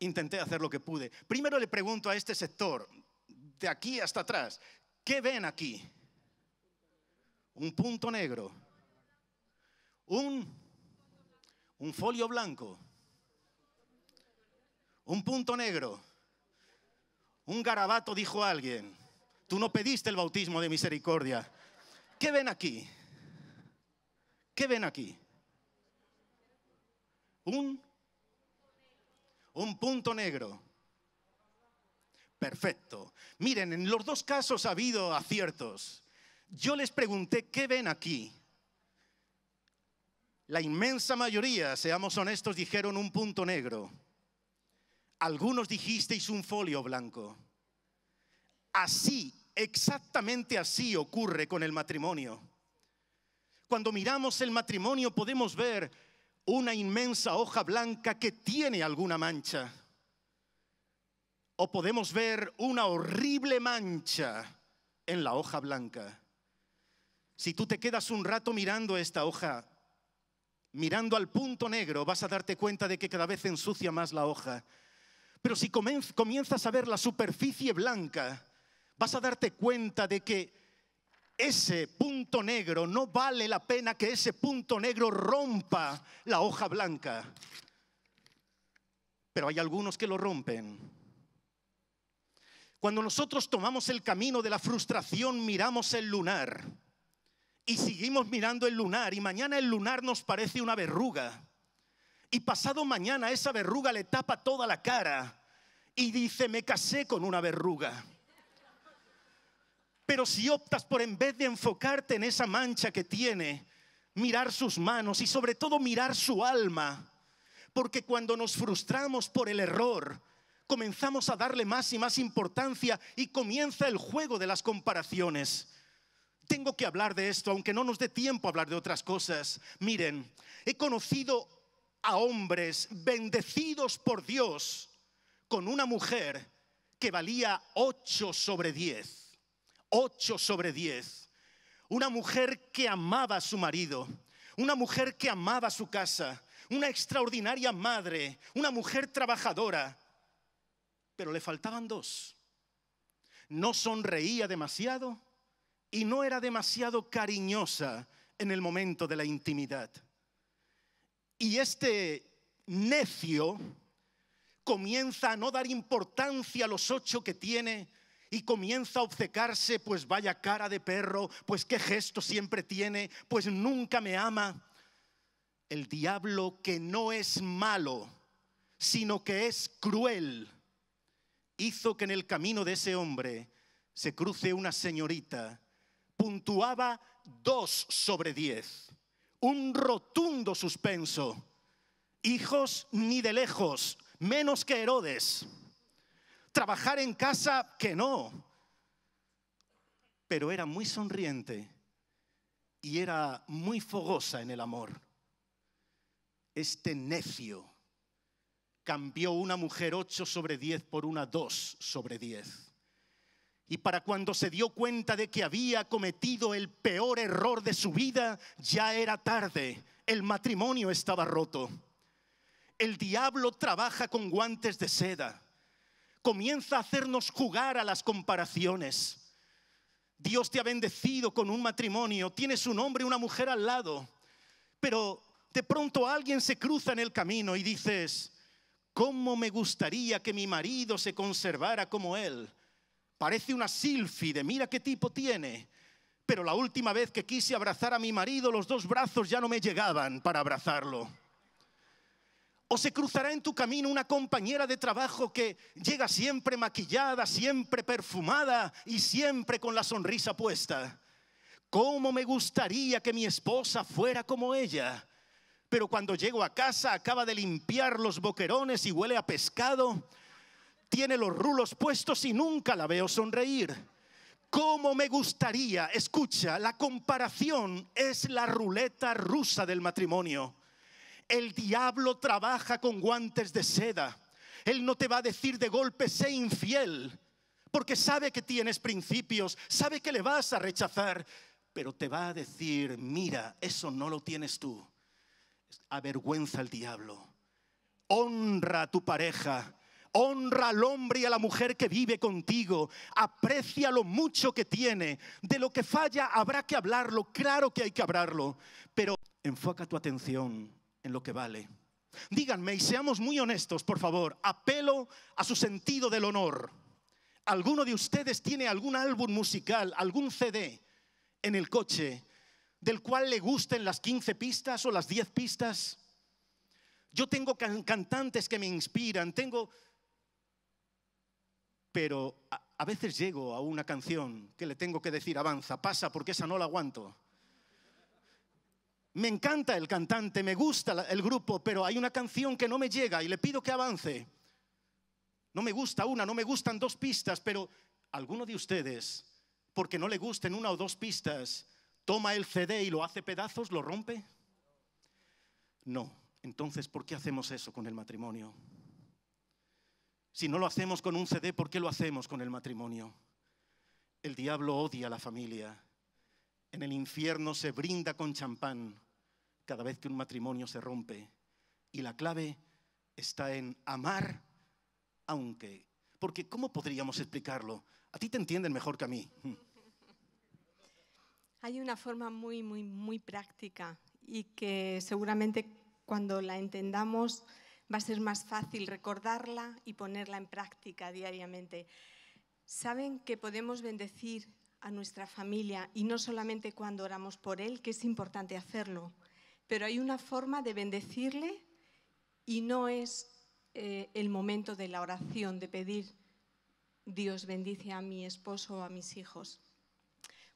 Intenté hacer lo que pude. Primero le pregunto a este sector, de aquí hasta atrás, ¿qué ven aquí? un punto negro, un, un folio blanco, un punto negro, un garabato, dijo alguien. Tú no pediste el bautismo de misericordia. ¿Qué ven aquí? ¿Qué ven aquí? Un, un punto negro. Perfecto. Miren, en los dos casos ha habido aciertos. Yo les pregunté, ¿qué ven aquí? La inmensa mayoría, seamos honestos, dijeron un punto negro. Algunos dijisteis un folio blanco. Así, exactamente así ocurre con el matrimonio. Cuando miramos el matrimonio podemos ver una inmensa hoja blanca que tiene alguna mancha. O podemos ver una horrible mancha en la hoja blanca. Si tú te quedas un rato mirando esta hoja, mirando al punto negro, vas a darte cuenta de que cada vez ensucia más la hoja. Pero si comienzas a ver la superficie blanca, vas a darte cuenta de que ese punto negro no vale la pena que ese punto negro rompa la hoja blanca. Pero hay algunos que lo rompen. Cuando nosotros tomamos el camino de la frustración, miramos el lunar y seguimos mirando el lunar y mañana el lunar nos parece una verruga y pasado mañana esa verruga le tapa toda la cara y dice me casé con una verruga. Pero si optas por en vez de enfocarte en esa mancha que tiene, mirar sus manos y sobre todo mirar su alma, porque cuando nos frustramos por el error, comenzamos a darle más y más importancia y comienza el juego de las comparaciones tengo que hablar de esto, aunque no nos dé tiempo a hablar de otras cosas. Miren, he conocido a hombres bendecidos por Dios con una mujer que valía 8 sobre 10. 8 sobre 10. Una mujer que amaba a su marido, una mujer que amaba su casa, una extraordinaria madre, una mujer trabajadora, pero le faltaban dos. No sonreía demasiado, y no era demasiado cariñosa en el momento de la intimidad. Y este necio comienza a no dar importancia a los ocho que tiene y comienza a obcecarse, pues vaya cara de perro, pues qué gesto siempre tiene, pues nunca me ama. El diablo que no es malo, sino que es cruel, hizo que en el camino de ese hombre se cruce una señorita puntuaba 2 sobre 10. Un rotundo suspenso. Hijos ni de lejos, menos que Herodes. Trabajar en casa, que no. Pero era muy sonriente y era muy fogosa en el amor. Este necio cambió una mujer 8 sobre 10 por una 2 sobre 10 y para cuando se dio cuenta de que había cometido el peor error de su vida, ya era tarde. El matrimonio estaba roto. El diablo trabaja con guantes de seda. Comienza a hacernos jugar a las comparaciones. Dios te ha bendecido con un matrimonio, tienes un hombre y una mujer al lado, pero de pronto alguien se cruza en el camino y dices, ¿cómo me gustaría que mi marido se conservara como él? Parece una de mira qué tipo tiene. Pero la última vez que quise abrazar a mi marido, los dos brazos ya no me llegaban para abrazarlo. O se cruzará en tu camino una compañera de trabajo que llega siempre maquillada, siempre perfumada y siempre con la sonrisa puesta. ¿Cómo me gustaría que mi esposa fuera como ella? Pero cuando llego a casa acaba de limpiar los boquerones y huele a pescado tiene los rulos puestos y nunca la veo sonreír. ¿Cómo me gustaría? Escucha, la comparación es la ruleta rusa del matrimonio. El diablo trabaja con guantes de seda. Él no te va a decir de golpe, sé infiel, porque sabe que tienes principios, sabe que le vas a rechazar, pero te va a decir, mira, eso no lo tienes tú. Avergüenza al diablo. Honra a tu pareja Honra al hombre y a la mujer que vive contigo. Aprecia lo mucho que tiene. De lo que falla habrá que hablarlo. Claro que hay que hablarlo. Pero enfoca tu atención en lo que vale. Díganme y seamos muy honestos, por favor. Apelo a su sentido del honor. ¿Alguno de ustedes tiene algún álbum musical, algún CD en el coche del cual le gusten las 15 pistas o las 10 pistas? Yo tengo cantantes que me inspiran, tengo pero a, veces llego a una canción que le tengo que decir, avanza, pasa, porque esa no la aguanto. Me encanta el cantante, me gusta el grupo, pero hay una canción que no me llega y le pido que avance. No me gusta una, no me gustan dos pistas, pero alguno de ustedes, porque no le gusten una o dos pistas, toma el CD y lo hace pedazos, lo rompe? No. Entonces, ¿por qué hacemos eso con el matrimonio? Si no lo hacemos con un CD, ¿por qué lo hacemos con el matrimonio? El diablo odia a la familia. En el infierno se brinda con champán cada vez que un matrimonio se rompe. Y la clave está en amar aunque. Porque ¿cómo podríamos explicarlo? A ti te entienden mejor que a mí. (laughs) Hay una forma muy, muy, muy práctica y que seguramente cuando la entendamos va a ser más fácil recordarla y ponerla en práctica diariamente. Saben que podemos bendecir a nuestra familia y no solamente cuando oramos por él, que es importante hacerlo, pero hay una forma de bendecirle y no es eh, el momento de la oración, de pedir Dios bendice a mi esposo o a mis hijos.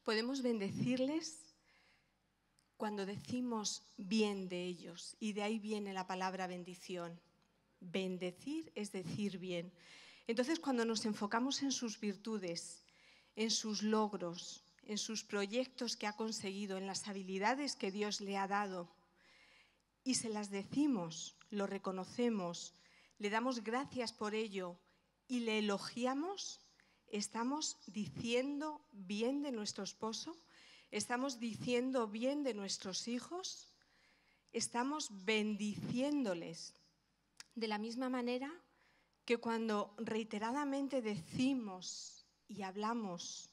Podemos bendecirles cuando decimos bien de ellos, y de ahí viene la palabra bendición. Bendecir es decir bien. Entonces, cuando nos enfocamos en sus virtudes, en sus logros, en sus proyectos que ha conseguido, en las habilidades que Dios le ha dado, y se las decimos, lo reconocemos, le damos gracias por ello y le elogiamos, estamos diciendo bien de nuestro esposo, estamos diciendo bien de nuestros hijos, estamos bendiciéndoles. De la misma manera que cuando reiteradamente decimos y hablamos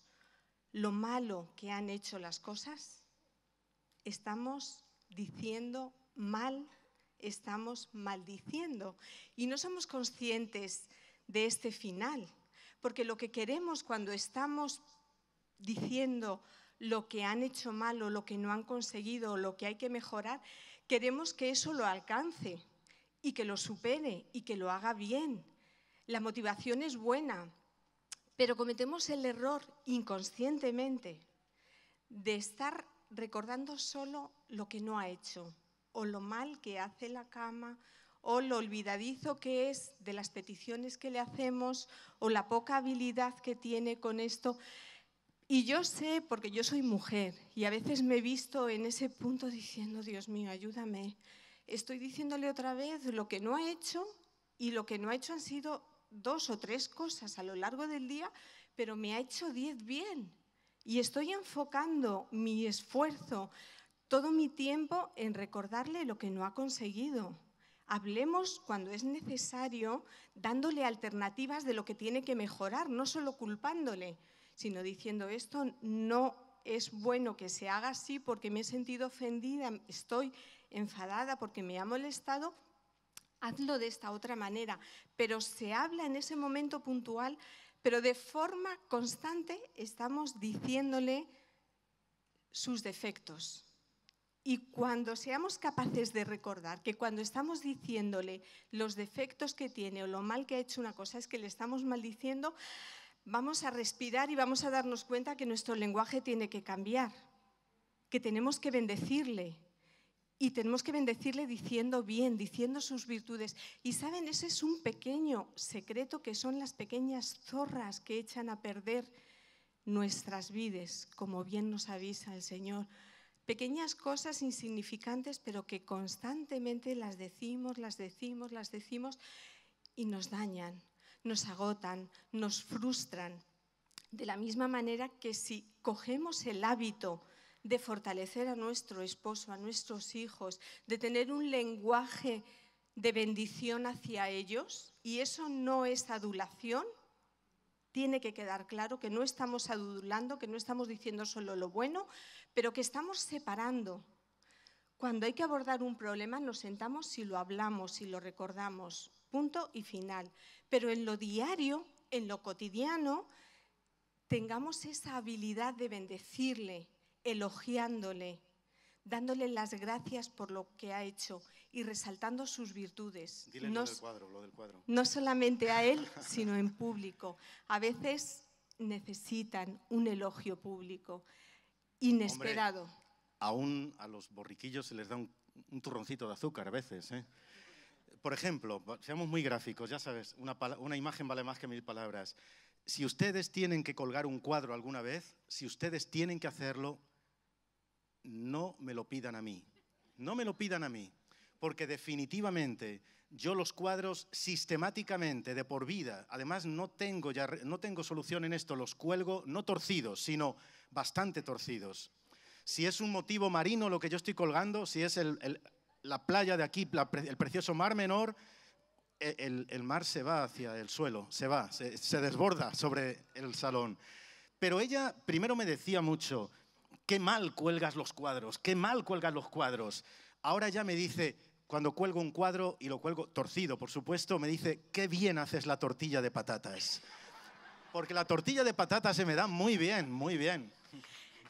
lo malo que han hecho las cosas, estamos diciendo mal, estamos maldiciendo y no somos conscientes de este final, porque lo que queremos cuando estamos diciendo lo que han hecho mal o lo que no han conseguido o lo que hay que mejorar, queremos que eso lo alcance y que lo supere y que lo haga bien. La motivación es buena, pero cometemos el error inconscientemente de estar recordando solo lo que no ha hecho o lo mal que hace la cama o lo olvidadizo que es de las peticiones que le hacemos o la poca habilidad que tiene con esto. Y yo sé, porque yo soy mujer, y a veces me he visto en ese punto diciendo, Dios mío, ayúdame. Estoy diciéndole otra vez lo que no ha hecho y lo que no ha hecho han sido dos o tres cosas a lo largo del día, pero me ha hecho diez bien. Y estoy enfocando mi esfuerzo, todo mi tiempo en recordarle lo que no ha conseguido. Hablemos cuando es necesario, dándole alternativas de lo que tiene que mejorar, no solo culpándole sino diciendo esto no es bueno que se haga así porque me he sentido ofendida, estoy enfadada porque me ha molestado, hazlo de esta otra manera. Pero se habla en ese momento puntual, pero de forma constante estamos diciéndole sus defectos. Y cuando seamos capaces de recordar que cuando estamos diciéndole los defectos que tiene o lo mal que ha hecho una cosa es que le estamos maldiciendo, vamos a respirar y vamos a darnos cuenta que nuestro lenguaje tiene que cambiar, que tenemos que bendecirle y tenemos que bendecirle diciendo bien, diciendo sus virtudes. Y saben, ese es un pequeño secreto que son las pequeñas zorras que echan a perder nuestras vidas, como bien nos avisa el Señor. Pequeñas cosas insignificantes, pero que constantemente las decimos, las decimos, las decimos y nos dañan nos agotan, nos frustran. De la misma manera que si cogemos el hábito de fortalecer a nuestro esposo, a nuestros hijos, de tener un lenguaje de bendición hacia ellos, y eso no es adulación, tiene que quedar claro que no estamos adulando, que no estamos diciendo solo lo bueno, pero que estamos separando. Cuando hay que abordar un problema nos sentamos y lo hablamos y lo recordamos punto y final. Pero en lo diario, en lo cotidiano, tengamos esa habilidad de bendecirle, elogiándole, dándole las gracias por lo que ha hecho y resaltando sus virtudes. Dile no, lo del cuadro, lo del cuadro. No solamente a él, (laughs) sino en público. A veces necesitan un elogio público inesperado. aún a los borriquillos se les da un, un turroncito de azúcar a veces, ¿eh? por ejemplo, seamos muy gráficos, ya sabes, una, imagen vale más que mil palabras. Si ustedes tienen que colgar un cuadro alguna vez, si ustedes tienen que hacerlo, no me lo pidan a mí. No me lo pidan a mí, porque definitivamente yo los cuadros sistemáticamente, de por vida, además no tengo, ya, no tengo solución en esto, los cuelgo no torcidos, sino bastante torcidos. Si es un motivo marino lo que yo estoy colgando, si es el la playa de aquí, el precioso mar menor, e, el, mar se va hacia el suelo, se va, se, desborda sobre el salón. Pero ella primero me decía mucho, qué mal cuelgas los cuadros, qué mal cuelgas los cuadros. Ahora ya me dice, cuando cuelgo un cuadro y lo cuelgo torcido, por supuesto, me dice, qué bien haces la tortilla de patatas. Porque la tortilla de patatas se me da muy bien, muy bien.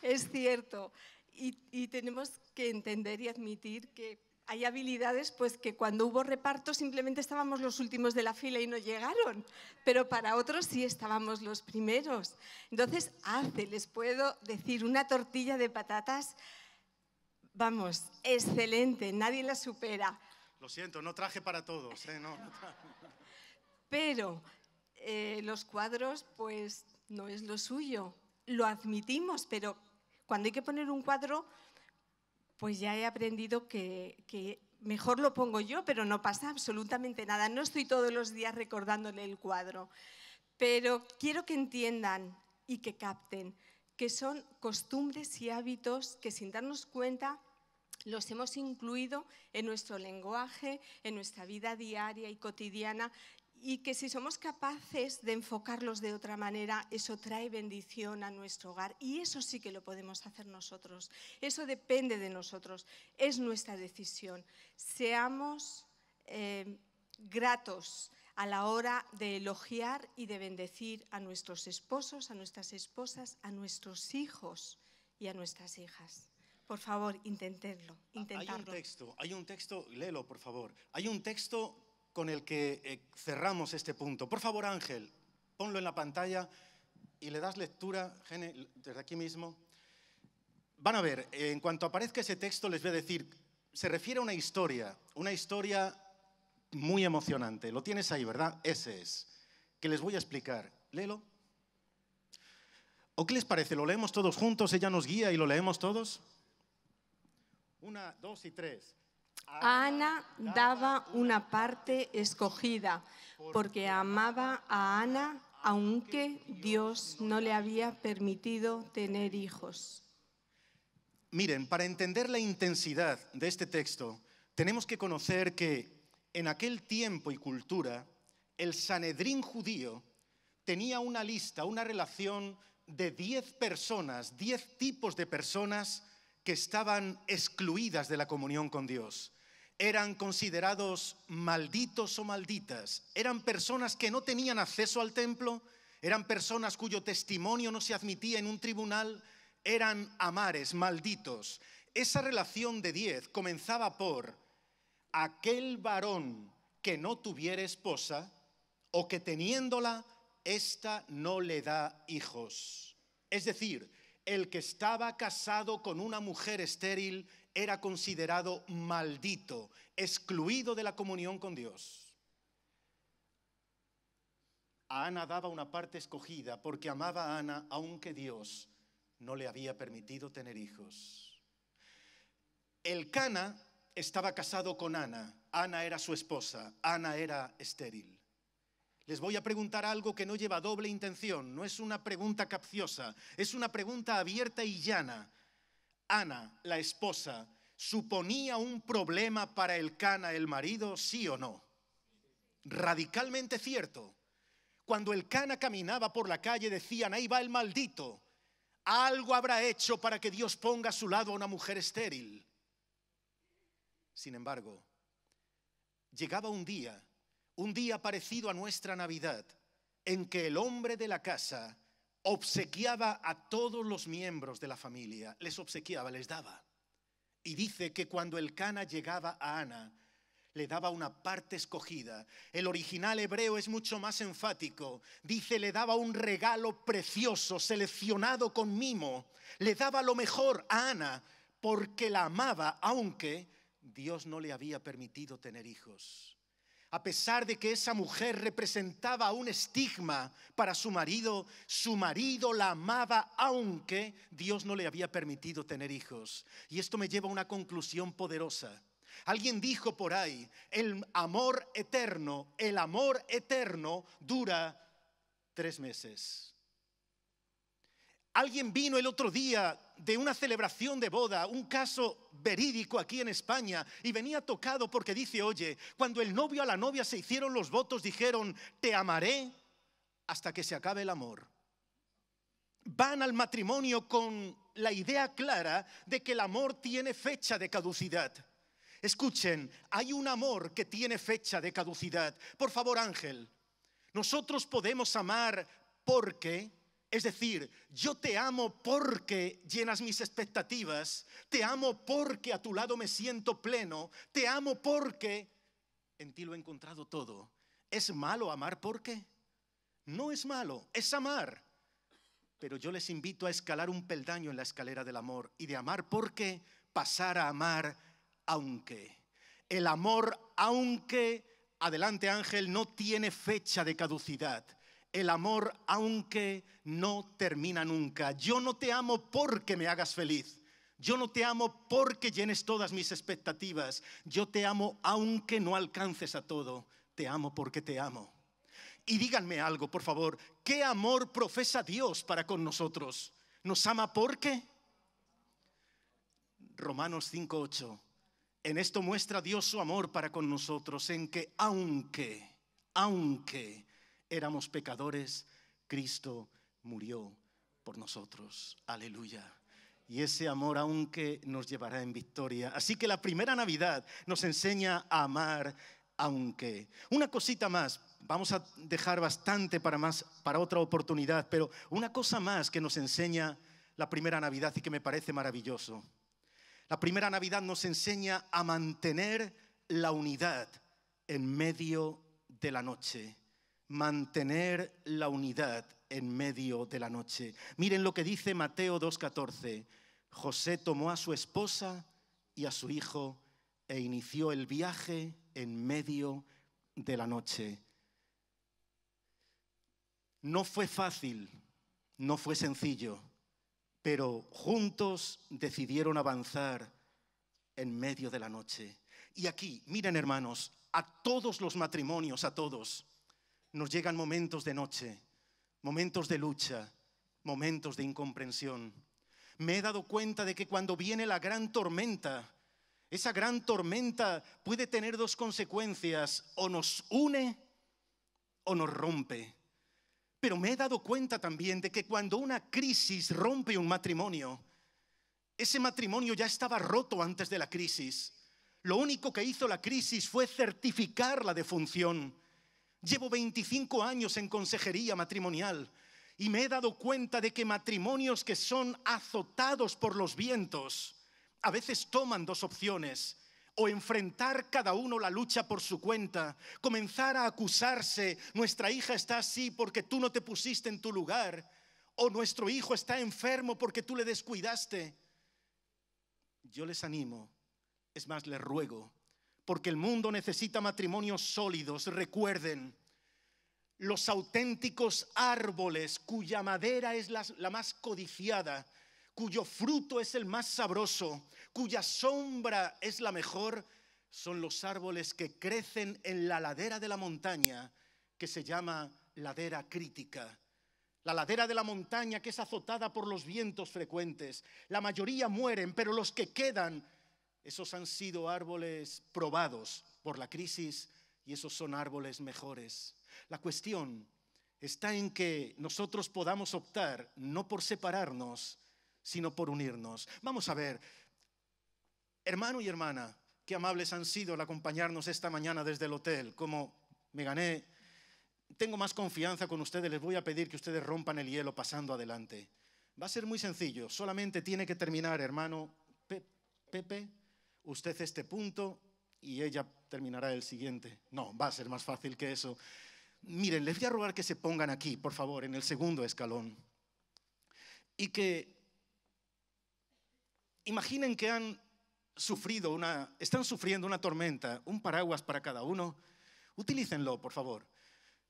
Es cierto. Y, y tenemos que entender y admitir que hay habilidades pues que cuando hubo reparto simplemente estábamos los últimos de la fila y no llegaron, pero para otros sí estábamos los primeros. Entonces, hace, les puedo decir, una tortilla de patatas, vamos, excelente, nadie la supera. Lo siento, no traje para todos, ¿eh? Pero eh, los cuadros, pues no es lo suyo. Lo admitimos, pero cuando hay que poner un cuadro, pues ya he aprendido que, mejor lo pongo yo, pero no pasa absolutamente nada. No estoy todos los días recordándole el cuadro, pero quiero que entiendan y que capten que son costumbres y hábitos que sin darnos cuenta los hemos incluido en nuestro lenguaje, en nuestra vida diaria y cotidiana y que si somos capaces de enfocarlos de otra manera, eso trae bendición a nuestro hogar y eso sí que lo podemos hacer nosotros. Eso depende de nosotros, es nuestra decisión. Seamos eh, gratos a la hora de elogiar y de bendecir a nuestros esposos, a nuestras esposas, a nuestros hijos y a nuestras hijas. Por favor, intentenlo, ah, Hay un texto, hay un texto, léelo, por favor. Hay un texto con el que eh, cerramos este punto. Por favor, Ángel, ponlo en la pantalla y le das lectura, desde aquí mismo. Van a ver, en cuanto aparezca ese texto les voy a decir, se refiere a una historia, una historia muy emocionante. Lo tienes ahí, ¿verdad? Ese es, que les voy a explicar. Léelo. ¿O qué les parece? ¿Lo leemos todos juntos? ¿Ella nos guía y lo leemos todos? Una, dos y tres. Ana daba una parte escogida porque amaba a Ana aunque Dios no le había permitido tener hijos. Miren, para entender la intensidad de este texto, tenemos que conocer que en aquel tiempo y cultura, el Sanedrín judío tenía una lista, una relación de 10 personas, diez tipos de personas que estaban excluidas de la comunión con Dios eran considerados malditos o malditas, eran personas que no tenían acceso al templo, eran personas cuyo testimonio no se admitía en un tribunal, eran amares, malditos. Esa relación de diez comenzaba por aquel varón que no tuviera esposa o que teniéndola, ésta no le da hijos. Es decir, el que estaba casado con una mujer estéril era considerado maldito, excluido de la comunión con Dios. A Ana daba una parte escogida porque amaba a Ana aunque Dios no le había permitido tener hijos. El Cana estaba casado con Ana, Ana era su esposa, Ana era estéril. Les voy a preguntar algo que no lleva doble intención, no es una pregunta capciosa, es una pregunta abierta y llana. Ana, la esposa, suponía un problema para el Cana, el marido, sí o no? Radicalmente cierto. Cuando el Cana caminaba por la calle decían, ahí va el maldito, algo habrá hecho para que Dios ponga a su lado a una mujer estéril. Sin embargo, llegaba un día, un día parecido a nuestra Navidad, en que el hombre de la casa obsequiaba a todos los miembros de la familia, les obsequiaba, les daba. Y dice que cuando el Cana llegaba a Ana, le daba una parte escogida. El original hebreo es mucho más enfático. Dice, le daba un regalo precioso, seleccionado con mimo. Le daba lo mejor a Ana porque la amaba, aunque Dios no le había permitido tener hijos. A pesar de que esa mujer representaba un estigma para su marido, su marido la amaba aunque Dios no le había permitido tener hijos. Y esto me lleva a una conclusión poderosa. Alguien dijo por ahí, el amor eterno, el amor eterno dura tres meses. Alguien vino el otro día de una celebración de boda, un caso verídico aquí en España, y venía tocado porque dice, oye, cuando el novio a la novia se hicieron los votos, dijeron, te amaré hasta que se acabe el amor. Van al matrimonio con la idea clara de que el amor tiene fecha de caducidad. Escuchen, hay un amor que tiene fecha de caducidad. Por favor, Ángel, nosotros podemos amar porque es decir, yo te amo porque llenas mis expectativas, te amo porque a tu lado me siento pleno, te amo porque en ti lo he encontrado todo. ¿Es malo amar porque? No es malo, es amar. Pero yo les invito a escalar un peldaño en la escalera del amor y de amar porque pasar a amar aunque. El amor aunque, adelante Ángel, no tiene fecha de caducidad el amor aunque no termina nunca. Yo no te amo porque me hagas feliz. Yo no te amo porque llenes todas mis expectativas. Yo te amo aunque no alcances a todo. Te amo porque te amo. Y díganme algo, por favor. ¿Qué amor profesa Dios para con nosotros? ¿Nos ama porque? Romanos 5.8. En esto muestra Dios su amor para con nosotros, en que aunque, aunque éramos pecadores, Cristo murió por nosotros. Aleluya. Y ese amor aunque nos llevará en victoria. Así que la primera Navidad nos enseña a amar aunque. Una cosita más, vamos a dejar bastante para más para otra oportunidad, pero una cosa más que nos enseña la primera Navidad y que me parece maravilloso. La primera Navidad nos enseña a mantener la unidad en medio de la noche mantener la unidad en medio de la noche. Miren lo que dice Mateo 2.14. José tomó a su esposa y a su hijo e inició el viaje en medio de la noche. No fue fácil, no fue sencillo, pero juntos decidieron avanzar en medio de la noche. Y aquí, miren hermanos, a todos los matrimonios, a todos, nos llegan momentos de noche, momentos de lucha, momentos de incomprensión. Me he dado cuenta de que cuando viene la gran tormenta, esa gran tormenta puede tener dos consecuencias, o nos une o nos rompe. Pero me he dado cuenta también de que cuando una crisis rompe un matrimonio, ese matrimonio ya estaba roto antes de la crisis. Lo único que hizo la crisis fue certificar la defunción Llevo 25 años en consejería matrimonial y me he dado cuenta de que matrimonios que son azotados por los vientos a veces toman dos opciones o enfrentar cada uno la lucha por su cuenta, comenzar a acusarse, nuestra hija está así porque tú no te pusiste en tu lugar, o nuestro hijo está enfermo porque tú le descuidaste. Yo les animo, es más, les ruego porque el mundo necesita matrimonios sólidos. Recuerden, los auténticos árboles cuya madera es la, más codiciada, cuyo fruto es el más sabroso, cuya sombra es la mejor, son los árboles que crecen en la ladera de la montaña, que se llama ladera crítica. La ladera de la montaña que es azotada por los vientos frecuentes. La mayoría mueren, pero los que quedan esos han sido árboles probados por la crisis y esos son árboles mejores. La cuestión está en que nosotros podamos optar no por separarnos, sino por unirnos. Vamos a ver, hermano y hermana, qué amables han sido al acompañarnos esta mañana desde el hotel, como me gané. Tengo más confianza con ustedes, les voy a pedir que ustedes rompan el hielo pasando adelante. Va a ser muy sencillo, solamente tiene que terminar, hermano Pepe, usted este punto y ella terminará el siguiente. No, va a ser más fácil que eso. Miren, les voy a rogar que se pongan aquí, por favor, en el segundo escalón. Y que imaginen que han sufrido una, están sufriendo una tormenta, un paraguas para cada uno. Utilícenlo, por favor.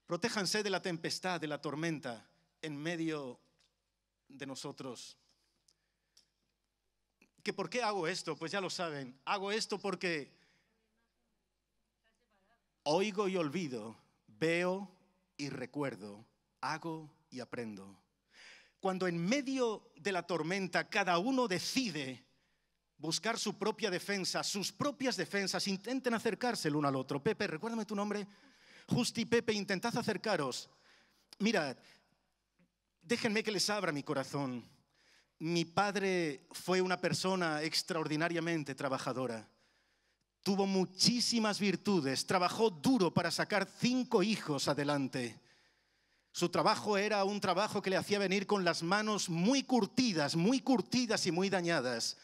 Protéjanse de la tempestad, de la tormenta en medio de nosotros. ¿Por qué hago esto? Pues ya lo saben. Hago esto porque oigo y olvido, veo y recuerdo, hago y aprendo. Cuando en medio de la tormenta cada uno decide buscar su propia defensa, sus propias defensas, intenten acercarse el uno al otro. Pepe, recuérdame tu nombre. Justi, Pepe, intentad acercaros. Mirad, déjenme que les abra mi corazón mi padre fue una persona extraordinariamente trabajadora. Tuvo muchísimas virtudes, trabajó duro para sacar cinco hijos adelante. Su trabajo era un trabajo que le hacía venir con las manos muy curtidas, muy curtidas y muy dañadas.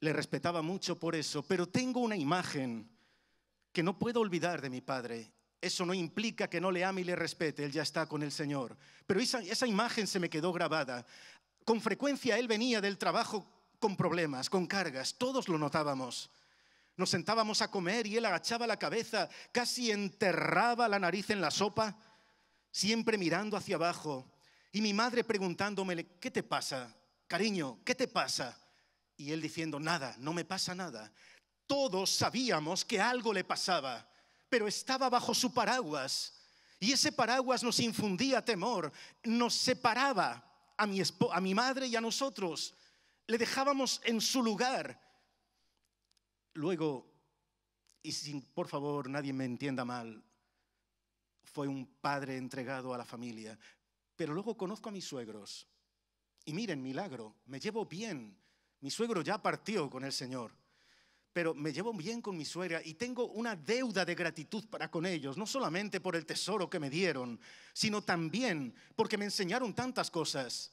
Le respetaba mucho por eso, pero tengo una imagen que no puedo olvidar de mi padre. Eso no implica que no le ame y le respete, él ya está con el Señor. Pero esa, imagen se me quedó grabada. Con frecuencia él venía del trabajo con problemas, con cargas, todos lo notábamos. Nos sentábamos a comer y él agachaba la cabeza, casi enterraba la nariz en la sopa, siempre mirando hacia abajo. Y mi madre preguntándome, ¿qué te pasa? Cariño, ¿qué te pasa? Y él diciendo, nada, no me pasa nada. Todos sabíamos que algo le pasaba, pero estaba bajo su paraguas. Y ese paraguas nos infundía temor, nos separaba a mi, a mi madre y a nosotros. Le dejábamos en su lugar. Luego, y sin, por favor, nadie me entienda mal, fue un padre entregado a la familia. Pero luego conozco a mis suegros. Y miren, milagro, me llevo bien. Mi suegro ya partió con el Señor pero me llevo bien con mi suegra y tengo una deuda de gratitud para con ellos, no solamente por el tesoro que me dieron, sino también porque me enseñaron tantas cosas.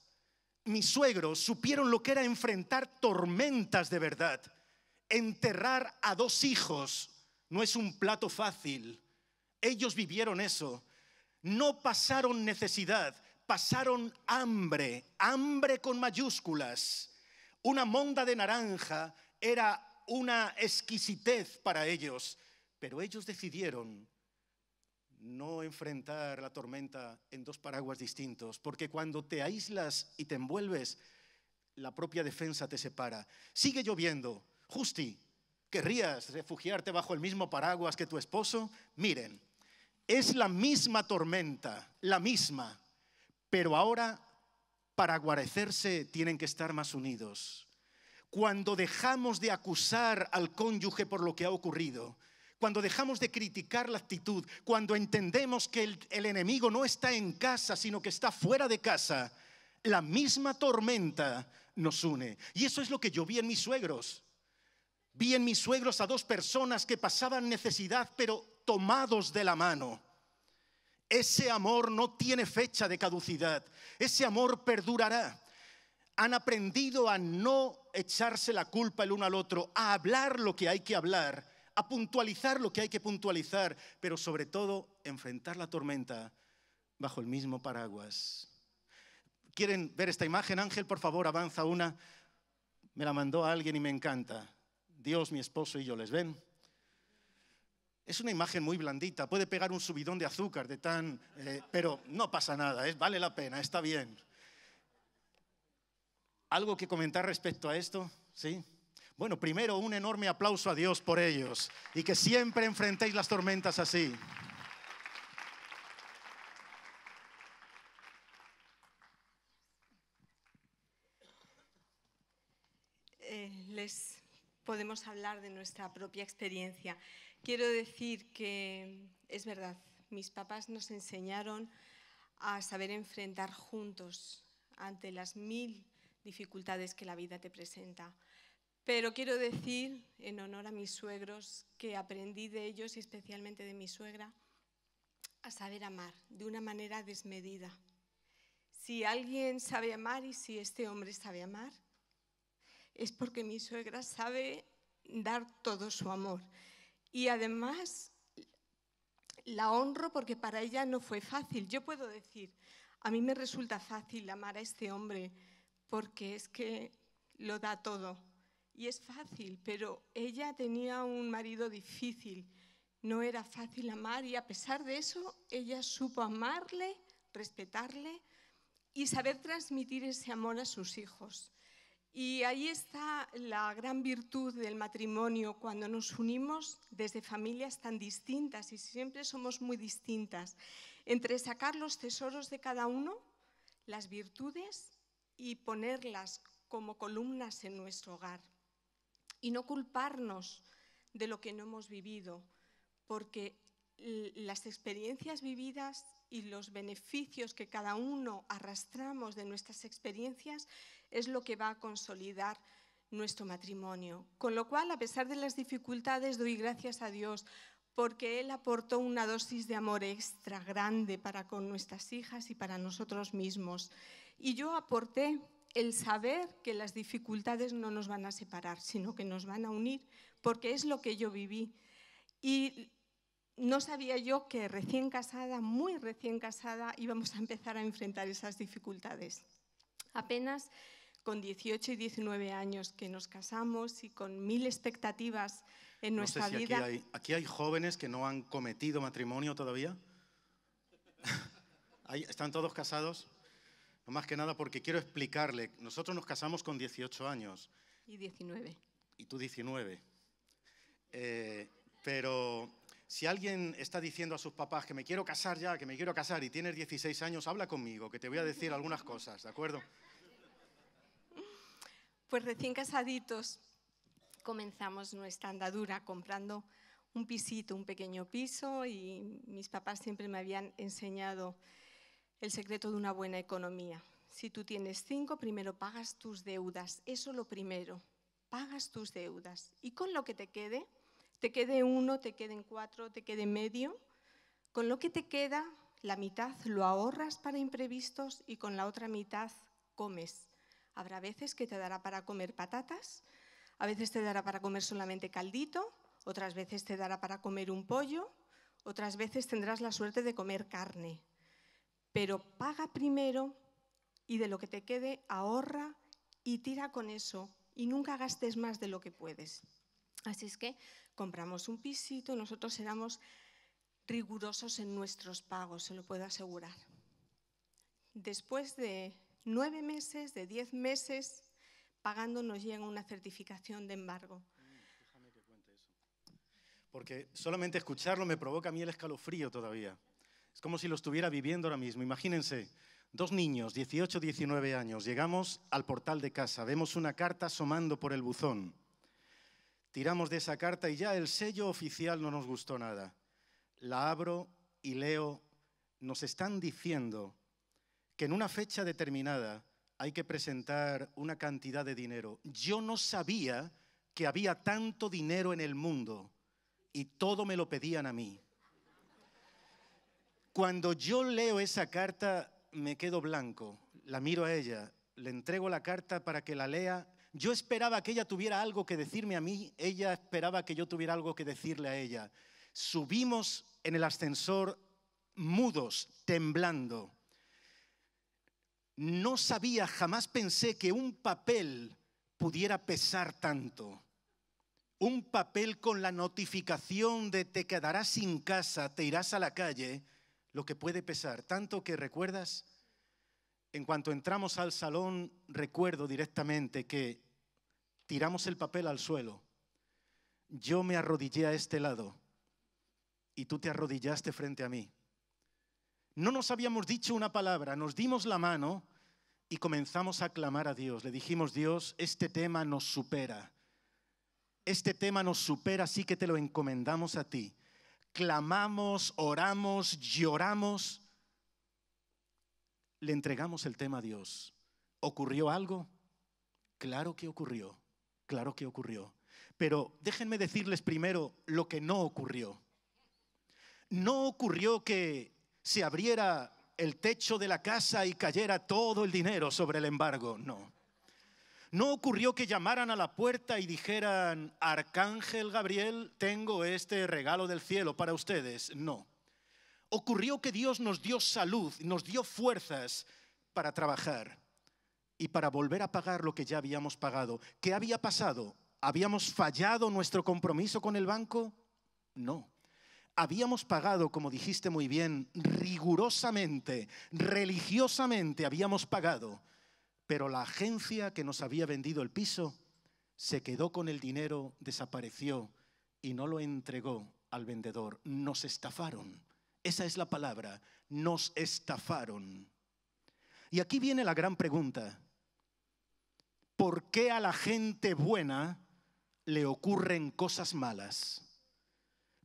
Mis suegros supieron lo que era enfrentar tormentas de verdad. Enterrar a dos hijos no es un plato fácil. Ellos vivieron eso. No pasaron necesidad, pasaron hambre, hambre con mayúsculas. Una monda de naranja era una exquisitez para ellos, pero ellos decidieron no enfrentar la tormenta en dos paraguas distintos, porque cuando te aíslas y te envuelves, la propia defensa te separa. Sigue lloviendo. Justi, ¿querrías refugiarte bajo el mismo paraguas que tu esposo? Miren, es la misma tormenta, la misma, pero ahora para guarecerse tienen que estar más unidos cuando dejamos de acusar al cónyuge por lo que ha ocurrido, cuando dejamos de criticar la actitud, cuando entendemos que el, enemigo no está en casa, sino que está fuera de casa, la misma tormenta nos une. Y eso es lo que yo vi en mis suegros. Vi en mis suegros a dos personas que pasaban necesidad, pero tomados de la mano. Ese amor no tiene fecha de caducidad, ese amor perdurará han aprendido a no echarse la culpa el uno al otro, a hablar lo que hay que hablar, a puntualizar lo que hay que puntualizar, pero sobre todo enfrentar la tormenta bajo el mismo paraguas. ¿Quieren ver esta imagen? Ángel, por favor, avanza una. Me la mandó alguien y me encanta. Dios, mi esposo y yo, ¿les ven? Es una imagen muy blandita, puede pegar un subidón de azúcar, de tan... Eh, pero no pasa nada, ¿eh? vale la pena, está bien. ¿Algo que comentar respecto a esto? ¿Sí? Bueno, primero un enorme aplauso a Dios por ellos y que siempre enfrentéis las tormentas así. Eh, les podemos hablar de nuestra propia experiencia. Quiero decir que es verdad, mis papás nos enseñaron a saber enfrentar juntos ante las mil dificultades que la vida te presenta. Pero quiero decir, en honor a mis suegros, que aprendí de ellos y especialmente de mi suegra, a saber amar de una manera desmedida. Si alguien sabe amar y si este hombre sabe amar, es porque mi suegra sabe dar todo su amor. Y además la honro porque para ella no fue fácil. Yo puedo decir, a mí me resulta fácil amar a este hombre porque es que lo da todo. Y es fácil, pero ella tenía un marido difícil, no era fácil amar y a pesar de eso, ella supo amarle, respetarle y saber transmitir ese amor a sus hijos. Y ahí está la gran virtud del matrimonio cuando nos unimos desde familias tan distintas y siempre somos muy distintas, entre sacar los tesoros de cada uno, las virtudes y ponerlas como columnas en nuestro hogar. Y no culparnos de lo que no hemos vivido, porque las experiencias vividas y los beneficios que cada uno arrastramos de nuestras experiencias es lo que va a consolidar nuestro matrimonio. Con lo cual, a pesar de las dificultades, doy gracias a Dios porque Él aportó una dosis de amor extra grande para con nuestras hijas y para nosotros mismos. Y yo aporté el saber que las dificultades no nos van a separar, sino que nos van a unir, porque es lo que yo viví. Y no sabía yo que recién casada, muy recién casada, íbamos a empezar a enfrentar esas dificultades. Apenas con 18 y 19 años que nos casamos y con mil expectativas no sé si Aquí hay, jóvenes que no han cometido matrimonio todavía. (laughs) ¿Están todos casados? No más que nada porque quiero explicarle. Nosotros nos casamos con 18 años. Y 19. Y tú 19. Eh, pero si alguien está diciendo a sus papás que me quiero casar ya, que me quiero casar y tienes 16 años, habla conmigo, que te voy a decir algunas cosas, ¿de acuerdo? Pues recién casaditos, comenzamos nuestra andadura comprando un pisito, un pequeño piso y mis papás siempre me habían enseñado el secreto de una buena economía. Si tú tienes cinco, primero pagas tus deudas, eso lo primero, pagas tus deudas y con lo que te quede, te quede uno, te queden cuatro, te quede medio, con lo que te queda, la mitad lo ahorras para imprevistos y con la otra mitad comes. Habrá veces que te dará para comer patatas, a veces te dará para comer solamente caldito, otras veces te dará para comer un pollo, otras veces tendrás la suerte de comer carne. Pero paga primero y de lo que te quede ahorra y tira con eso y nunca gastes más de lo que puedes. Así es que compramos un pisito, nosotros éramos rigurosos en nuestros pagos, se lo puedo asegurar. Después de nueve meses, de diez meses, pagando nos llega una certificación de embargo. Mm, Porque solamente escucharlo me provoca a mí el escalofrío todavía. Es como si lo estuviera viviendo ahora mismo. Imagínense, dos niños, 18, 19 años, llegamos al portal de casa, vemos una carta asomando por el buzón. Tiramos de esa carta y ya el sello oficial no nos gustó nada. La abro y leo, nos están diciendo que en una fecha determinada hay que presentar una cantidad de dinero. Yo no sabía que había tanto dinero en el mundo y todo me lo pedían a mí. Cuando yo leo esa carta me quedo blanco, la miro a ella, le entrego la carta para que la lea. Yo esperaba que ella tuviera algo que decirme a mí, ella esperaba que yo tuviera algo que decirle a ella. Subimos en el ascensor mudos, temblando. No sabía, jamás pensé que un papel pudiera pesar tanto. Un papel con la notificación de te quedarás sin casa, te irás a la calle, lo que puede pesar. Tanto que recuerdas, en cuanto entramos al salón, recuerdo directamente que tiramos el papel al suelo. Yo me arrodillé a este lado y tú te arrodillaste frente a mí. No nos habíamos dicho una palabra, nos dimos la mano y comenzamos a clamar a Dios. Le dijimos, Dios, este tema nos supera. Este tema nos supera, así que te lo encomendamos a ti. Clamamos, oramos, lloramos. Le entregamos el tema a Dios. ¿Ocurrió algo? Claro que ocurrió, claro que ocurrió. Pero déjenme decirles primero lo que no ocurrió. No ocurrió que se abriera el techo de la casa y cayera todo el dinero sobre el embargo, no. No ocurrió que llamaran a la puerta y dijeran, Arcángel Gabriel, tengo este regalo del cielo para ustedes, no. Ocurrió que Dios nos dio salud, nos dio fuerzas para trabajar y para volver a pagar lo que ya habíamos pagado. ¿Qué había pasado? ¿Habíamos fallado nuestro compromiso con el banco? No habíamos pagado, como dijiste muy bien, rigurosamente, religiosamente habíamos pagado, pero la agencia que nos había vendido el piso se quedó con el dinero, desapareció y no lo entregó al vendedor. Nos estafaron. Esa es la palabra, nos estafaron. Y aquí viene la gran pregunta. ¿Por qué a la gente buena le ocurren cosas malas?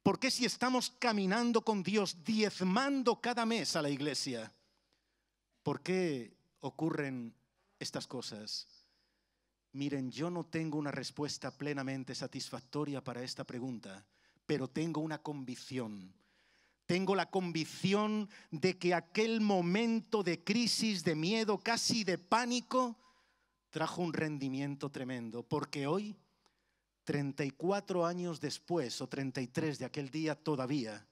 ¿Por qué si estamos caminando con Dios, diezmando cada mes a la iglesia? ¿Por qué ocurren estas cosas? Miren, yo no tengo una respuesta plenamente satisfactoria para esta pregunta, pero tengo una convicción. Tengo la convicción de que aquel momento de crisis, de miedo, casi de pánico, trajo un rendimiento tremendo, porque hoy 34 años después o 33 de aquel día todavía,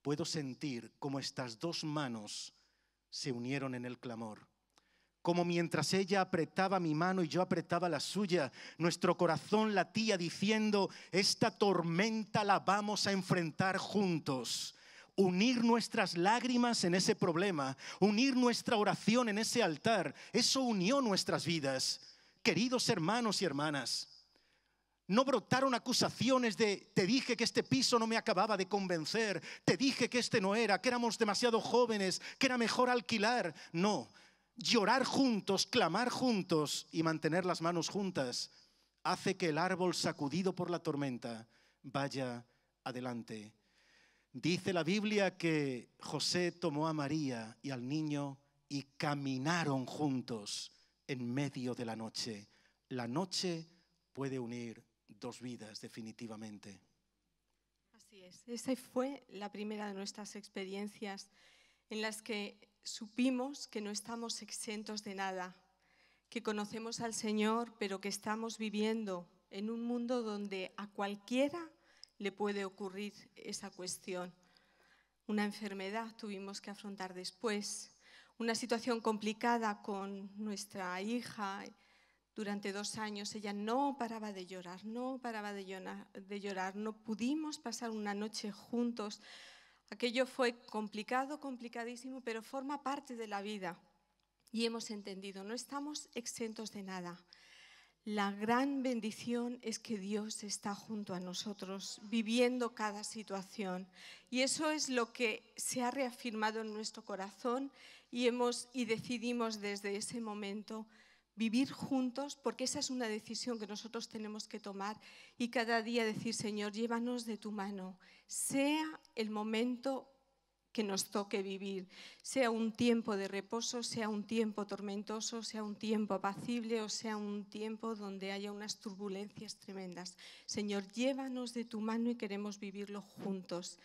puedo sentir cómo estas dos manos se unieron en el clamor. Como mientras ella apretaba mi mano y yo apretaba la suya, nuestro corazón latía diciendo, esta tormenta la vamos a enfrentar juntos unir nuestras lágrimas en ese problema, unir nuestra oración en ese altar. Eso unió nuestras vidas. Queridos hermanos y hermanas, no brotaron acusaciones de, te dije que este piso no me acababa de convencer, te dije que este no era, que éramos demasiado jóvenes, que era mejor alquilar. No, llorar juntos, clamar juntos y mantener las manos juntas hace que el árbol sacudido por la tormenta vaya adelante. Dice la Biblia que José tomó a María y al niño y caminaron juntos en medio de la noche. La noche puede unir dos vidas definitivamente. Así es, esa fue la primera de nuestras experiencias en las que supimos que no estamos exentos de nada, que conocemos al Señor, pero que estamos viviendo en un mundo donde a cualquiera le puede ocurrir esa cuestión. Una enfermedad tuvimos que afrontar después, una situación complicada con nuestra hija durante dos años ella no paraba de llorar, no paraba de llorar, no pudimos pasar una noche juntos. Aquello fue complicado, complicadísimo, pero forma parte de la vida. Y hemos entendido, no estamos exentos de nada. La gran bendición es que Dios está junto a nosotros, viviendo cada situación. Y eso es lo que se ha reafirmado en nuestro corazón y, hemos, y decidimos desde ese momento vivir juntos, porque esa es una decisión que nosotros tenemos que tomar y cada día decir, Señor, llévanos de tu mano, sea el momento que nos toque vivir, sea un tiempo de reposo, sea un tiempo tormentoso, sea un tiempo apacible o sea un tiempo donde haya unas turbulencias tremendas. Señor, llévanos de tu mano y queremos vivirlo juntos.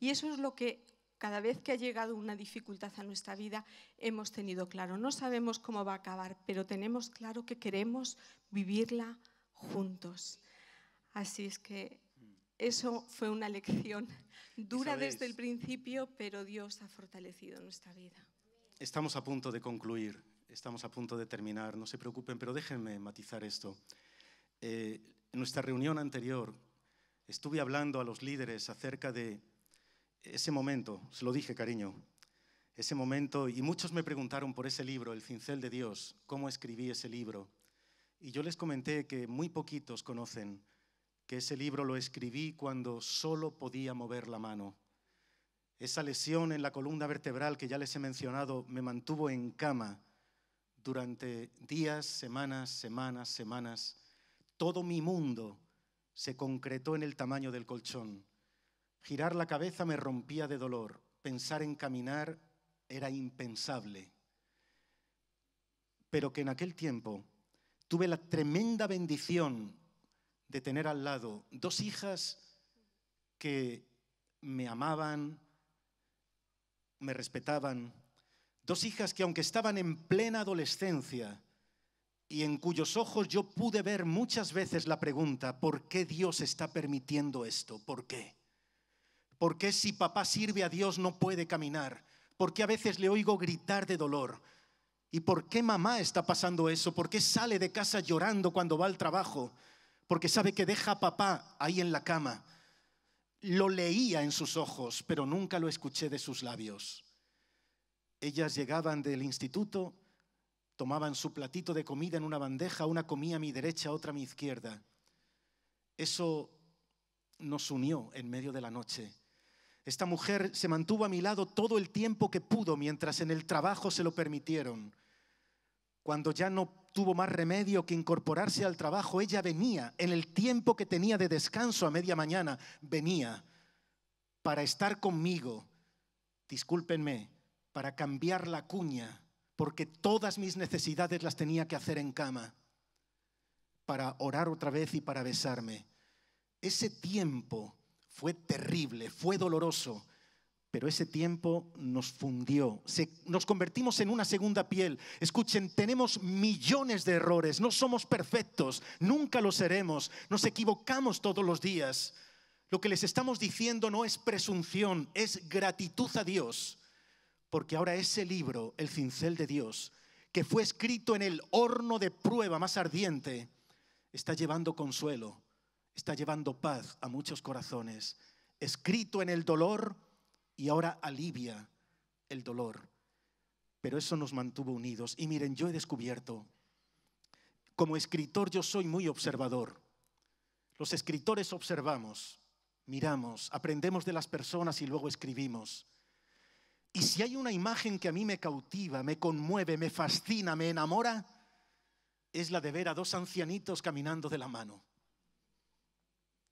Y eso es lo que cada vez que ha llegado una dificultad a nuestra vida, hemos tenido claro, no sabemos cómo va a acabar, pero tenemos claro que queremos vivirla juntos. Así es que eso fue una lección dura desde el principio, pero Dios ha fortalecido nuestra vida. Estamos a punto de concluir, estamos a punto de terminar, no se preocupen, pero déjenme matizar esto. Eh, en nuestra reunión anterior estuve hablando a los líderes acerca de ese momento, se lo dije, cariño, ese momento, y muchos me preguntaron por ese libro, El cincel de Dios, cómo escribí ese libro. Y yo les comenté que muy poquitos conocen que ese libro lo escribí cuando solo podía mover la mano. Esa lesión en la columna vertebral que ya les he mencionado me mantuvo en cama durante días, semanas, semanas, semanas. Todo mi mundo se concretó en el tamaño del colchón. Girar la cabeza me rompía de dolor. Pensar en caminar era impensable. Pero que en aquel tiempo tuve la tremenda bendición de tener al lado dos hijas que me amaban, me respetaban, dos hijas que aunque estaban en plena adolescencia y en cuyos ojos yo pude ver muchas veces la pregunta, ¿por qué Dios está permitiendo esto? ¿Por qué? ¿Por qué si papá sirve a Dios no puede caminar? ¿Por qué a veces le oigo gritar de dolor? ¿Y por qué mamá está pasando eso? ¿Por qué sale de casa llorando cuando va al trabajo? Porque sabe que deja a papá ahí en la cama. Lo leía en sus ojos, pero nunca lo escuché de sus labios. Ellas llegaban del instituto, tomaban su platito de comida en una bandeja, una comía a mi derecha, otra a mi izquierda. Eso nos unió en medio de la noche. Esta mujer se mantuvo a mi lado todo el tiempo que pudo mientras en el trabajo se lo permitieron. Cuando ya no tuvo más remedio que incorporarse al trabajo, ella venía, en el tiempo que tenía de descanso a media mañana, venía para estar conmigo, discúlpenme, para cambiar la cuña, porque todas mis necesidades las tenía que hacer en cama, para orar otra vez y para besarme. Ese tiempo fue terrible, fue doloroso, pero ese tiempo nos fundió, se, nos convertimos en una segunda piel. Escuchen, tenemos millones de errores, no somos perfectos, nunca lo seremos, nos equivocamos todos los días. Lo que les estamos diciendo no es presunción, es gratitud a Dios, porque ahora ese libro, el cincel de Dios, que fue escrito en el horno de prueba más ardiente, está llevando consuelo está llevando paz a muchos corazones, escrito en el dolor y ahora alivia el dolor. Pero eso nos mantuvo unidos. Y miren, yo he descubierto, como escritor yo soy muy observador. Los escritores observamos, miramos, aprendemos de las personas y luego escribimos. Y si hay una imagen que a mí me cautiva, me conmueve, me fascina, me enamora, es la de ver a dos ancianitos caminando de la mano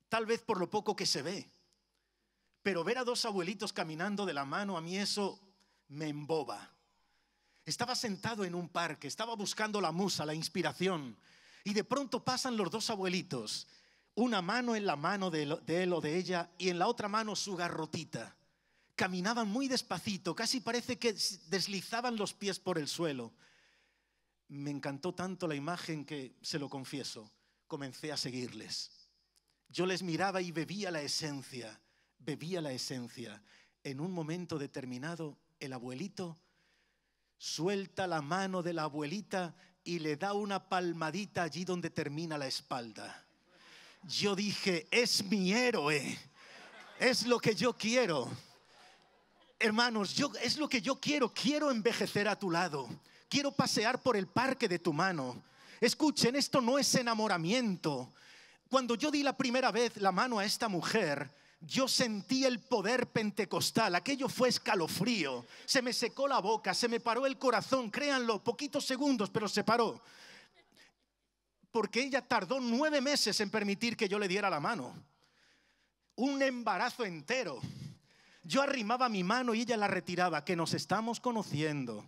tal vez por lo poco que se ve. Pero ver a dos abuelitos caminando de la mano, a mí eso me emboba. Estaba sentado en un parque, estaba buscando la musa, la inspiración, y de pronto pasan los dos abuelitos, una mano en la mano de, él o de ella y en la otra mano su garrotita. Caminaban muy despacito, casi parece que deslizaban los pies por el suelo. Me encantó tanto la imagen que, se lo confieso, comencé a seguirles. Yo les miraba y bebía la esencia, bebía la esencia. En un momento determinado, el abuelito suelta la mano de la abuelita y le da una palmadita allí donde termina la espalda. Yo dije, es mi héroe, es lo que yo quiero. Hermanos, yo, es lo que yo quiero, quiero envejecer a tu lado, quiero pasear por el parque de tu mano. Escuchen, esto no es enamoramiento, cuando yo di la primera vez la mano a esta mujer, yo sentí el poder pentecostal, aquello fue escalofrío, se me secó la boca, se me paró el corazón, créanlo, poquitos segundos, pero se paró. Porque ella tardó nueve meses en permitir que yo le diera la mano. Un embarazo entero. Yo arrimaba mi mano y ella la retiraba, que nos estamos conociendo.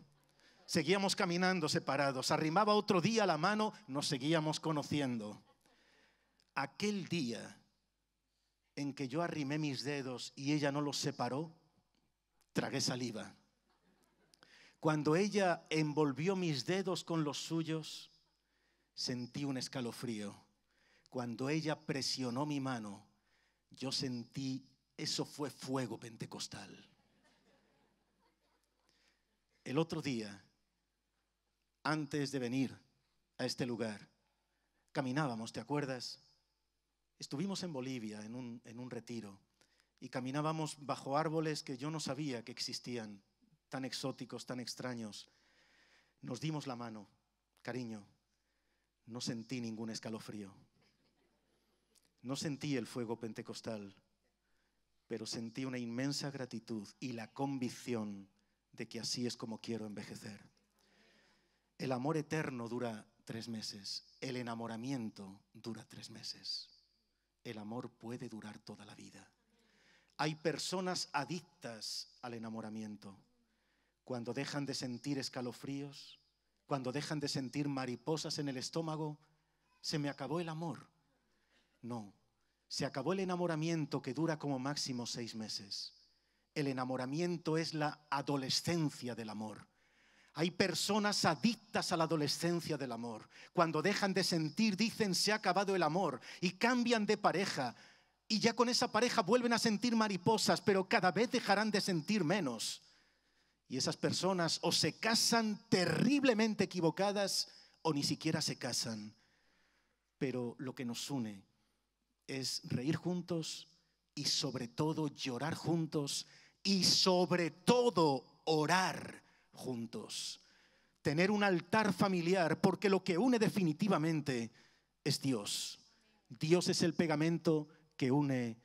Seguíamos caminando separados. Arrimaba otro día la mano, nos seguíamos conociendo aquel día en que yo arrimé mis dedos y ella no los separó, tragué saliva. Cuando ella envolvió mis dedos con los suyos, sentí un escalofrío. Cuando ella presionó mi mano, yo sentí, eso fue fuego pentecostal. El otro día, antes de venir a este lugar, caminábamos, ¿te acuerdas? Estuvimos en Bolivia en un, un retiro y caminábamos bajo árboles que yo no sabía que existían, tan exóticos, tan extraños. Nos dimos la mano, cariño, no sentí ningún escalofrío. No sentí el fuego pentecostal, pero sentí una inmensa gratitud y la convicción de que así es como quiero envejecer. El amor eterno dura tres meses, el enamoramiento dura tres meses el amor puede durar toda la vida. Hay personas adictas al enamoramiento. Cuando dejan de sentir escalofríos, cuando dejan de sentir mariposas en el estómago, se me acabó el amor. No, se acabó el enamoramiento que dura como máximo seis meses. El enamoramiento es la adolescencia del amor. Hay personas adictas a la adolescencia del amor. Cuando dejan de sentir, dicen se ha acabado el amor y cambian de pareja. Y ya con esa pareja vuelven a sentir mariposas, pero cada vez dejarán de sentir menos. Y esas personas o se casan terriblemente equivocadas o ni siquiera se casan. Pero lo que nos une es reír juntos y sobre todo llorar juntos y sobre todo orar juntos, tener un altar familiar, porque lo que une definitivamente es Dios. Dios es el pegamento que une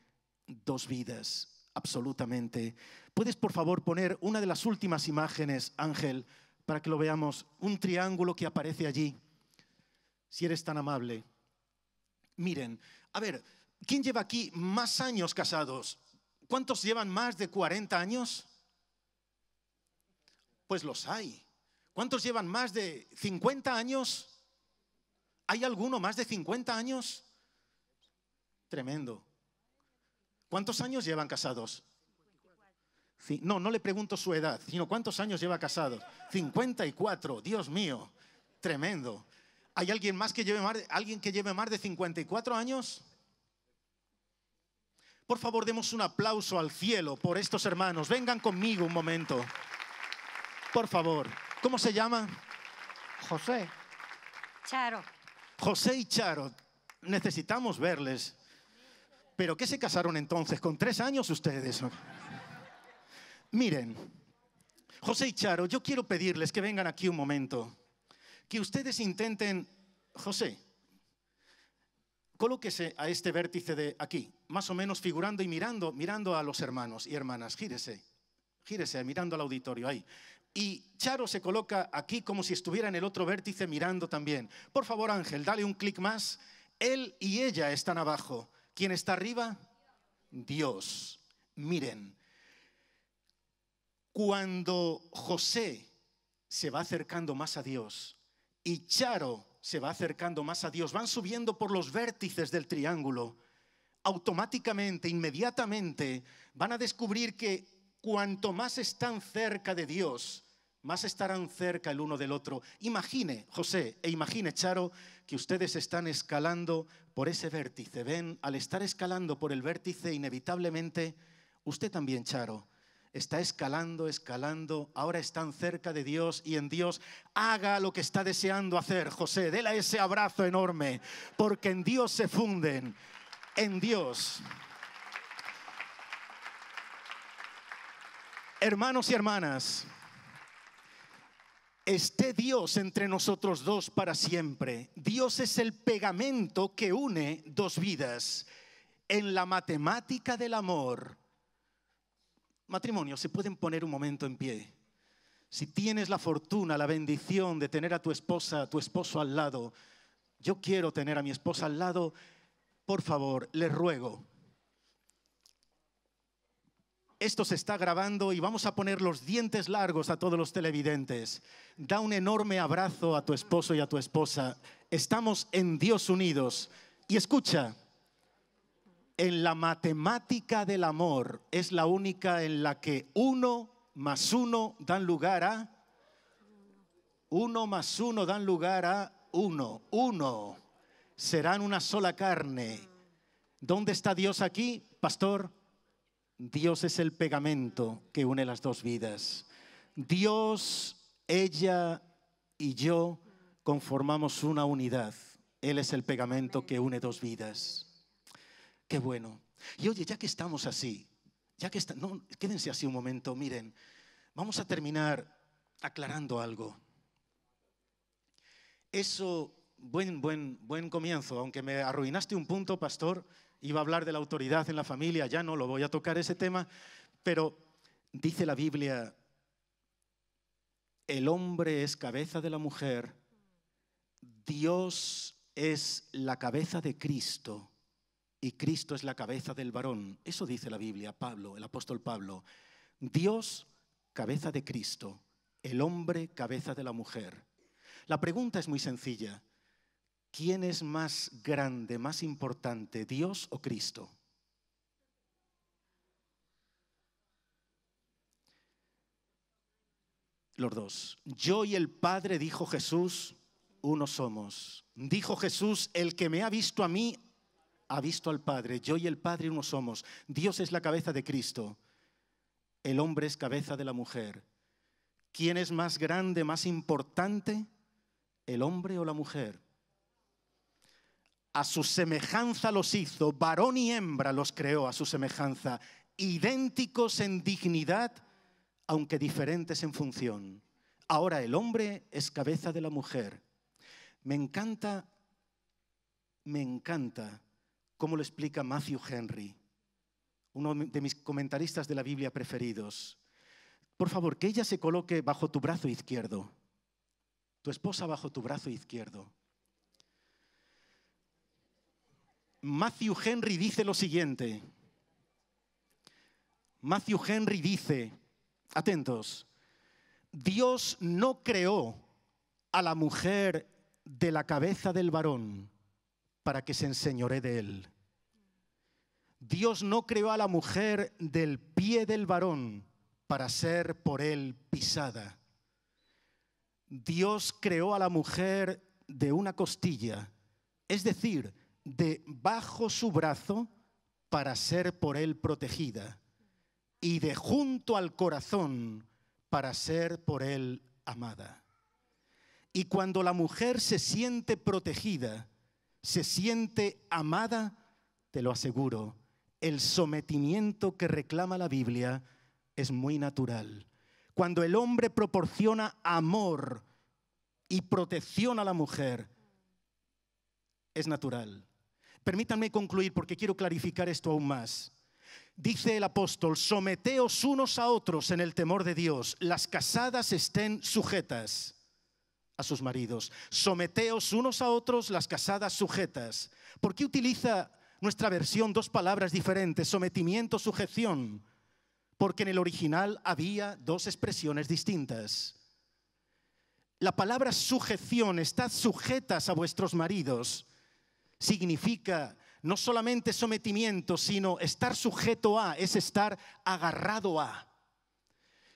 dos vidas, absolutamente. ¿Puedes por favor poner una de las últimas imágenes, Ángel, para que lo veamos? Un triángulo que aparece allí, si eres tan amable. Miren, a ver, ¿quién lleva aquí más años casados? ¿Cuántos llevan más de 40 años? Pues los hay. ¿Cuántos llevan más de 50 años? ¿Hay alguno más de 50 años? Tremendo. ¿Cuántos años llevan casados? No, no le pregunto su edad, sino cuántos años lleva casados. 54, Dios mío, tremendo. ¿Hay alguien más que lleve más, alguien que lleve más de 54 años? Por favor, demos un aplauso al cielo por estos hermanos. Vengan conmigo un momento. Por favor, ¿cómo se llama? José. Charo. José y Charo, necesitamos verles. ¿Pero qué se casaron entonces? ¿Con tres años ustedes? Miren, José y Charo, yo quiero pedirles que vengan aquí un momento, que ustedes intenten, José, colóquese a este vértice de aquí, más o menos figurando y mirando, mirando a los hermanos y hermanas, gírese, gírese, mirando al auditorio ahí. Y Charo se coloca aquí como si estuviera en el otro vértice mirando también. Por favor, Ángel, dale un clic más. Él y ella están abajo. ¿Quién está arriba? Dios. Miren, cuando José se va acercando más a Dios y Charo se va acercando más a Dios, van subiendo por los vértices del triángulo, automáticamente, inmediatamente, van a descubrir que cuanto más están cerca de Dios, más estarán cerca el uno del otro. Imagine, José, e imagine, Charo, que ustedes están escalando por ese vértice. Ven, al estar escalando por el vértice, inevitablemente, usted también, Charo, está escalando, escalando, ahora están cerca de Dios y en Dios haga lo que está deseando hacer, José, déle ese abrazo enorme, porque en Dios se funden, en Dios. Hermanos y hermanas, esté Dios entre nosotros dos para siempre. Dios es el pegamento que une dos vidas. En la matemática del amor, matrimonio, se pueden poner un momento en pie. Si tienes la fortuna, la bendición de tener a tu esposa, a tu esposo al lado, yo quiero tener a mi esposa al lado, por favor, le ruego esto se está grabando y vamos a poner los dientes largos a todos los televidentes. Da un enorme abrazo a tu esposo y a tu esposa. Estamos en Dios unidos. Y escucha, en la matemática del amor es la única en la que uno más uno dan lugar a... Uno más uno dan lugar a uno. Uno. Serán una sola carne. ¿Dónde está Dios aquí, pastor? Dios es el pegamento que une las dos vidas. Dios, ella y yo conformamos una unidad. Él es el pegamento que une dos vidas. Qué bueno. Y oye, ya que estamos así, ya que quédense así un momento, miren, vamos a terminar aclarando algo. Eso, buen, buen, buen comienzo, aunque me arruinaste un punto, pastor, Iba a hablar de la autoridad en la familia, ya no lo voy a tocar ese tema, pero dice la Biblia, el hombre es cabeza de la mujer, Dios es la cabeza de Cristo y Cristo es la cabeza del varón. Eso dice la Biblia, Pablo, el apóstol Pablo. Dios, cabeza de Cristo, el hombre, cabeza de la mujer. La pregunta es muy sencilla. ¿quién es más grande, más importante, Dios o Cristo? Los dos. Yo y el Padre, dijo Jesús, uno somos. Dijo Jesús, el que me ha visto a mí, ha visto al Padre. Yo y el Padre uno somos. Dios es la cabeza de Cristo. El hombre es cabeza de la mujer. ¿Quién es más grande, más importante? ¿El hombre o la mujer? a su semejanza los hizo, varón y hembra los creó a su semejanza, idénticos en dignidad, aunque diferentes en función. Ahora el hombre es cabeza de la mujer. Me encanta, me encanta cómo lo explica Matthew Henry, uno de mis comentaristas de la Biblia preferidos. Por favor, que ella se coloque bajo tu brazo izquierdo, tu esposa bajo tu brazo izquierdo Matthew Henry dice lo siguiente. Matthew Henry dice, atentos, Dios no creó a la mujer de la cabeza del varón para que se enseñore de él. Dios no creó a la mujer del pie del varón para ser por él pisada. Dios creó a la mujer de una costilla, es decir, de bajo su brazo para ser por él protegida y de junto al corazón para ser por él amada. Y cuando la mujer se siente protegida, se siente amada, te lo aseguro, el sometimiento que reclama la Biblia es muy natural. Cuando el hombre proporciona amor y protección a la mujer, es natural Permítanme concluir porque quiero clarificar esto aún más. Dice el apóstol, someteos unos a otros en el temor de Dios, las casadas estén sujetas a sus maridos, someteos unos a otros, las casadas sujetas. ¿Por qué utiliza nuestra versión dos palabras diferentes, sometimiento, sujeción? Porque en el original había dos expresiones distintas. La palabra sujeción, está sujetas a vuestros maridos, significa no solamente sometimiento, sino estar sujeto a, es estar agarrado a.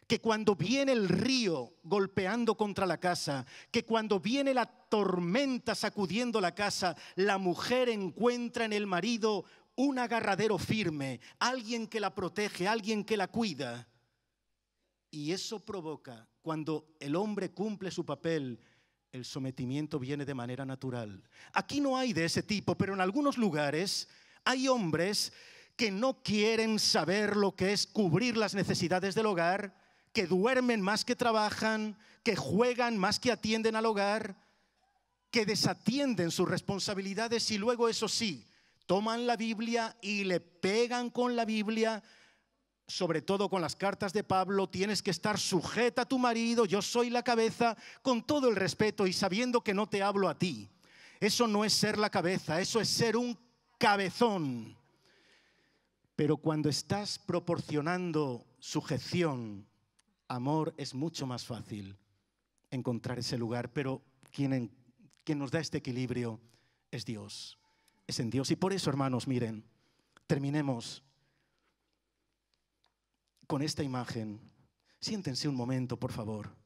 Que cuando viene el río golpeando contra la casa, que cuando viene la tormenta sacudiendo la casa, la mujer encuentra en el marido un agarradero firme, alguien que la protege, alguien que la cuida. Y eso provoca, cuando el hombre cumple su papel, el sometimiento viene de manera natural. Aquí no hay de ese tipo, pero en algunos lugares hay hombres que no quieren saber lo que es cubrir las necesidades del hogar, que duermen más que trabajan, que juegan más que atienden al hogar, que desatienden sus responsabilidades y luego, eso sí, toman la Biblia y le pegan con la Biblia sobre todo con las cartas de Pablo, tienes que estar sujeta a tu marido, yo soy la cabeza, con todo el respeto y sabiendo que no te hablo a ti. Eso no es ser la cabeza, eso es ser un cabezón. Pero cuando estás proporcionando sujeción, amor, es mucho más fácil encontrar ese lugar. Pero quien, nos da este equilibrio es Dios, es en Dios. Y por eso, hermanos, miren, terminemos con esta imagen. Siéntense un momento, por favor.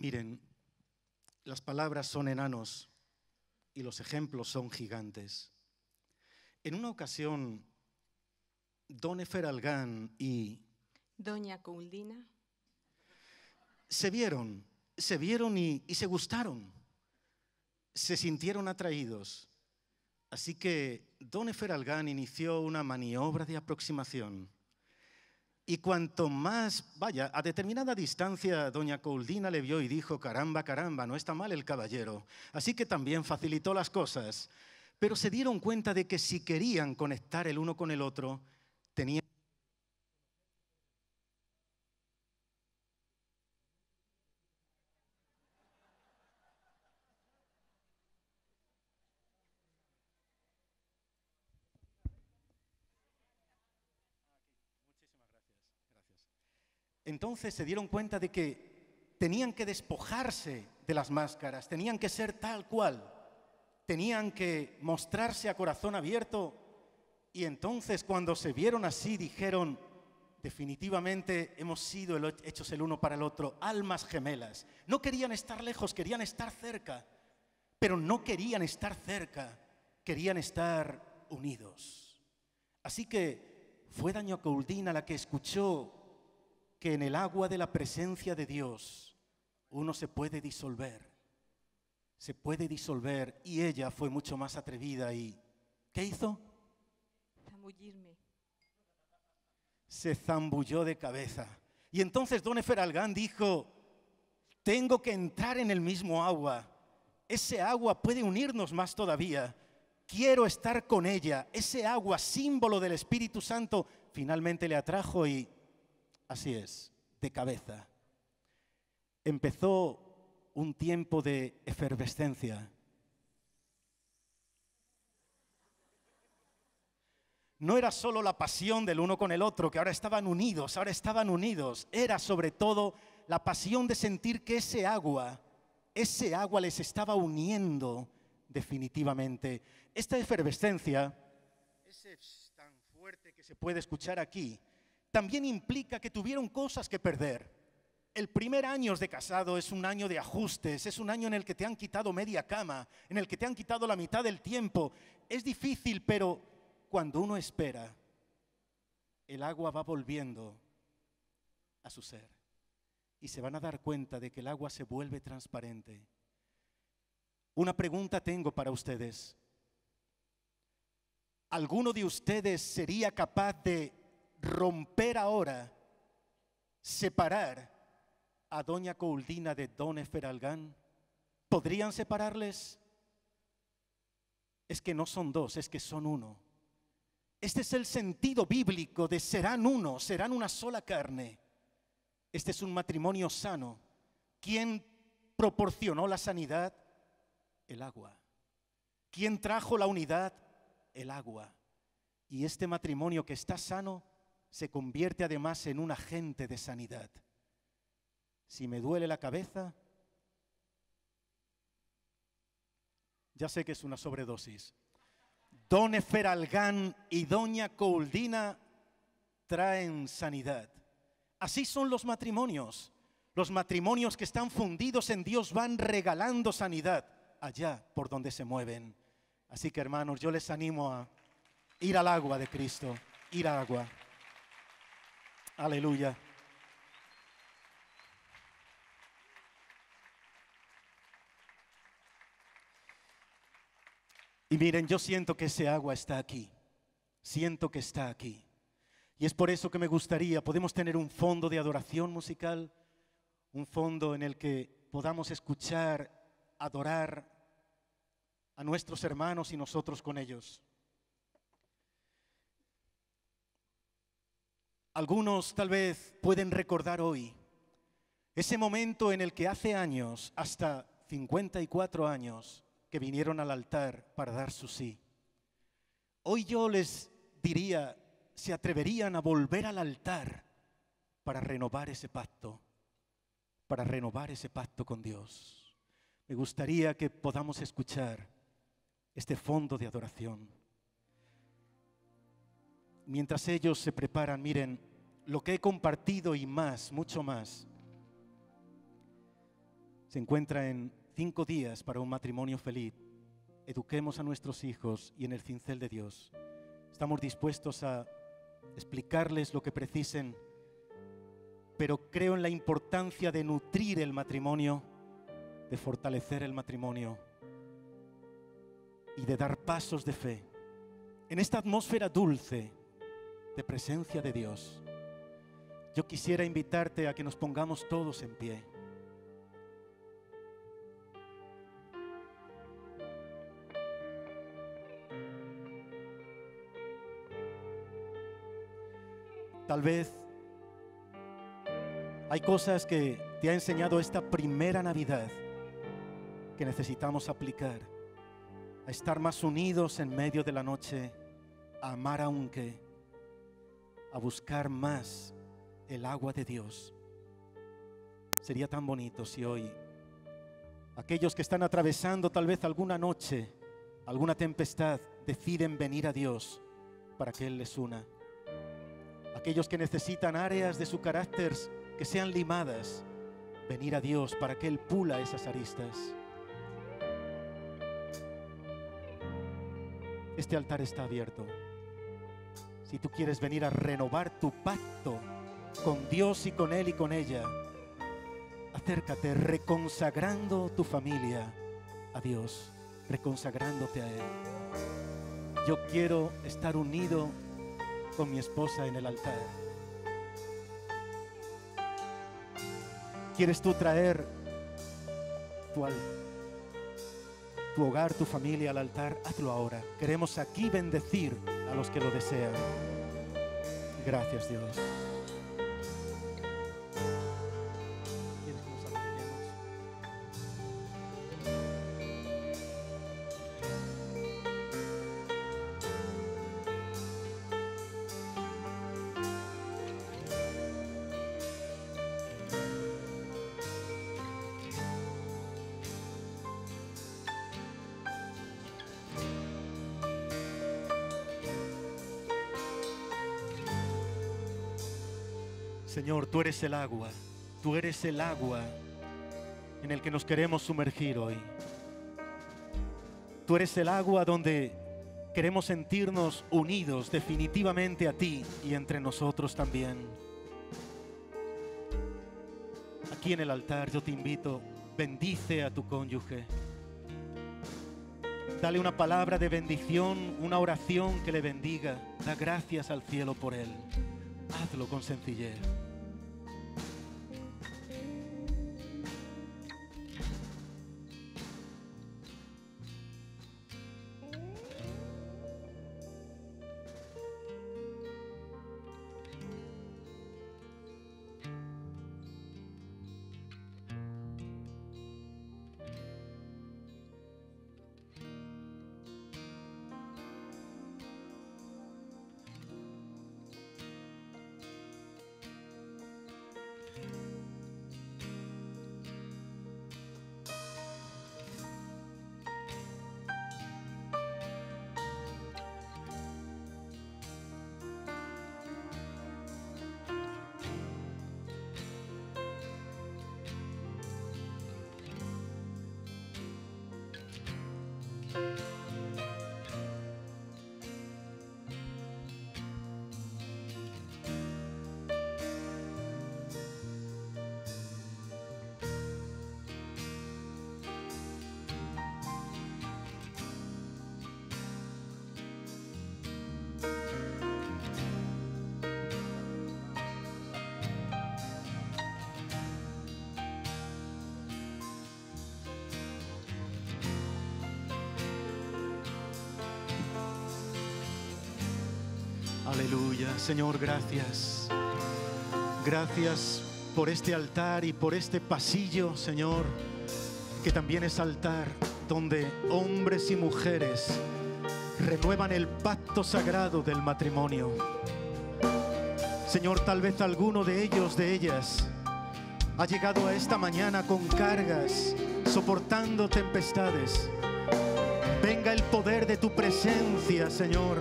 Miren, las palabras son enanos y los ejemplos son gigantes. En una ocasión, Don Efer y... Doña Couldina. Se vieron, se vieron y, se gustaron. Se sintieron atraídos. Así que Don Efer inició una maniobra de aproximación. Y cuanto más, vaya, a determinada distancia doña Coldina le vio y dijo, caramba, caramba, no está mal el caballero. Así que también facilitó las cosas. Pero se dieron cuenta de que si querían conectar el uno con el otro, Entonces se dieron cuenta de que tenían que despojarse de las máscaras, tenían que ser tal cual, tenían que mostrarse a corazón abierto y entonces cuando se vieron así dijeron, definitivamente hemos sido hechos el uno para el otro, almas gemelas. No querían estar lejos, querían estar cerca, pero no querían estar cerca, querían estar unidos. Así que fue Daño a la que escuchó que en el agua de la presencia de Dios uno se puede disolver, se puede disolver y ella fue mucho más atrevida y ¿qué hizo? Zambullirme. Se zambulló de cabeza. Y entonces Don Eferalgán dijo, tengo que entrar en el mismo agua. Ese agua puede unirnos más todavía. Quiero estar con ella. Ese agua, símbolo del Espíritu Santo, finalmente le atrajo y Así es, de cabeza. Empezó un tiempo de efervescencia. No era solo la pasión del uno con el otro, que ahora estaban unidos, ahora estaban unidos. Era sobre todo la pasión de sentir que ese agua, ese agua les estaba uniendo definitivamente. Esta efervescencia, es tan fuerte que se puede escuchar aquí, también implica que tuvieron cosas que perder. El primer año de casado es un año de ajustes, es un año en el que te han quitado media cama, en el que te han quitado la mitad del tiempo. Es difícil, pero cuando uno espera, el agua va volviendo a su ser. Y se van a dar cuenta de que el agua se vuelve transparente. Una pregunta tengo para ustedes. ¿Alguno de ustedes sería capaz de romper ahora, separar a doña Couldina de don Eferalgan, ¿Podrían separarles? Es que no son dos, es que son uno. Este es el sentido bíblico de serán uno, serán una sola carne. Este es un matrimonio sano. ¿Quién proporcionó la sanidad? El agua. ¿Quién trajo la unidad? El agua. Y este matrimonio que está sano se convierte además en un agente de sanidad. Si me duele la cabeza, ya sé que es una sobredosis. Don Eferalgán y Doña Coldina traen sanidad. Así son los matrimonios. Los matrimonios que están fundidos en Dios van regalando sanidad allá por donde se mueven. Así que hermanos, yo les animo a ir al agua de Cristo, ir al agua. Aleluya. Y miren, yo siento que ese agua está aquí. Siento que está aquí. Y es por eso que me gustaría, podemos tener un fondo de adoración musical, un fondo en el que podamos escuchar, adorar a nuestros hermanos y nosotros con ellos. Algunos tal vez pueden recordar hoy ese momento en el que hace años, hasta 54 años, que vinieron al altar para dar su sí. Hoy yo les diría, se atreverían a volver al altar para renovar ese pacto, para renovar ese pacto con Dios. Me gustaría que podamos escuchar este fondo de adoración mientras ellos se preparan, miren, lo que he compartido y más, mucho más, se encuentra en cinco días para un matrimonio feliz. Eduquemos a nuestros hijos y en el cincel de Dios. Estamos dispuestos a explicarles lo que precisen, pero creo en la importancia de nutrir el matrimonio, de fortalecer el matrimonio y de dar pasos de fe. En esta atmósfera dulce, de presencia de Dios, yo quisiera invitarte a que nos pongamos todos en pie. Tal vez hay cosas que te ha enseñado esta primera Navidad que necesitamos aplicar, a estar más unidos en medio de la noche, a amar aunque a buscar más el agua de Dios. Sería tan bonito si hoy aquellos que están atravesando tal vez alguna noche, alguna tempestad, deciden venir a Dios para que Él les una. Aquellos que necesitan áreas de su carácter que sean limadas, venir a Dios para que Él pula esas aristas. Este altar está abierto. Si tú quieres venir a renovar tu pacto con Dios y con Él y con ella, acércate reconsagrando tu familia a Dios, reconsagrándote a Él. Yo quiero estar unido con mi esposa en el altar. ¿Quieres tú traer tu, tu hogar, tu familia al altar? Hazlo ahora. Queremos aquí bendecir a los que lo desean. Gracias Dios. tú eres el agua, tú eres el agua en el que nos queremos sumergir hoy. Tú eres el agua donde queremos sentirnos unidos definitivamente a ti y entre nosotros también. Aquí en el altar yo te invito, bendice a tu cónyuge. Dale una palabra de bendición, una oración que le bendiga. Da gracias al cielo por él. Hazlo con sencillez. Aleluya. Señor, gracias. Gracias por este altar y por este pasillo, Señor, que también es altar donde hombres y mujeres renuevan el pacto sagrado del matrimonio. Señor, tal vez alguno de ellos, de ellas, ha llegado a esta mañana con cargas, soportando tempestades. Venga el poder de tu presencia, Señor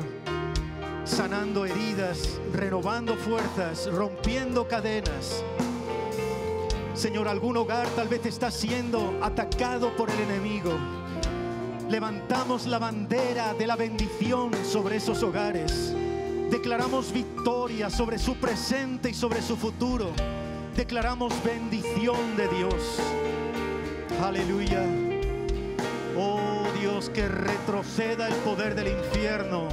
sanando heridas, renovando fuerzas, rompiendo cadenas. Señor, algún hogar tal vez está siendo atacado por el enemigo. Levantamos la bandera de la bendición sobre esos hogares. Declaramos victoria sobre su presente y sobre su futuro. Declaramos bendición de Dios. Aleluya. Oh Dios, que retroceda el poder del infierno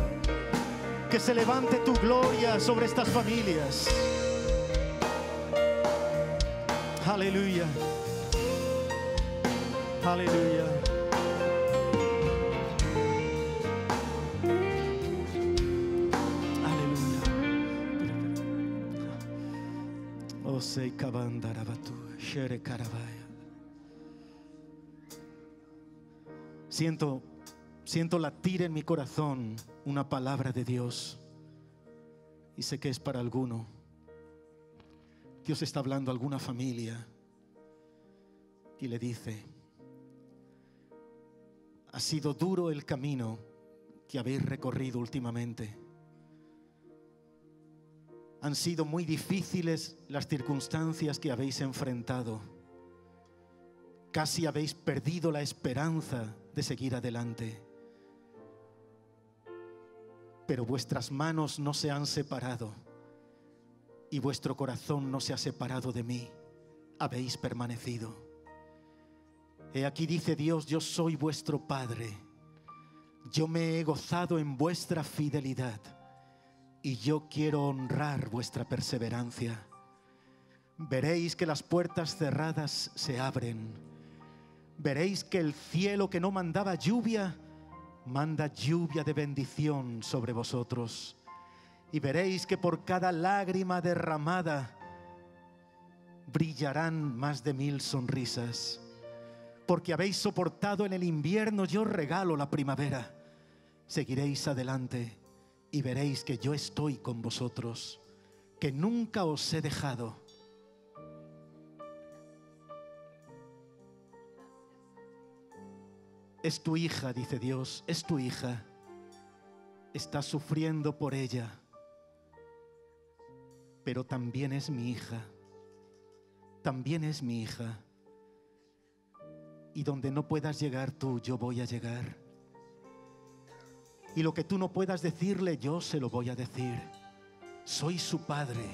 que se levante tu gloria sobre estas familias. Aleluya. Aleluya. Aleluya. O oh, sei cabandarabatu, shere carabaya. Siento Siento latir en mi corazón una palabra de Dios y sé que es para alguno. Dios está hablando a alguna familia y le dice, ha sido duro el camino que habéis recorrido últimamente. Han sido muy difíciles las circunstancias que habéis enfrentado. Casi habéis perdido la esperanza de seguir adelante pero vuestras manos no se han separado y vuestro corazón no se ha separado de mí. Habéis permanecido. He aquí dice Dios, yo soy vuestro Padre. Yo me he gozado en vuestra fidelidad y yo quiero honrar vuestra perseverancia. Veréis que las puertas cerradas se abren. Veréis que el cielo que no mandaba lluvia, manda lluvia de bendición sobre vosotros. Y veréis que por cada lágrima derramada brillarán más de mil sonrisas. Porque habéis soportado en el invierno, yo regalo la primavera. Seguiréis adelante y veréis que yo estoy con vosotros, que nunca os he dejado Es tu hija, dice Dios, es tu hija. Estás sufriendo por ella, pero también es mi hija. También es mi hija. Y donde no puedas llegar tú, yo voy a llegar. Y lo que tú no puedas decirle, yo se lo voy a decir. Soy su padre.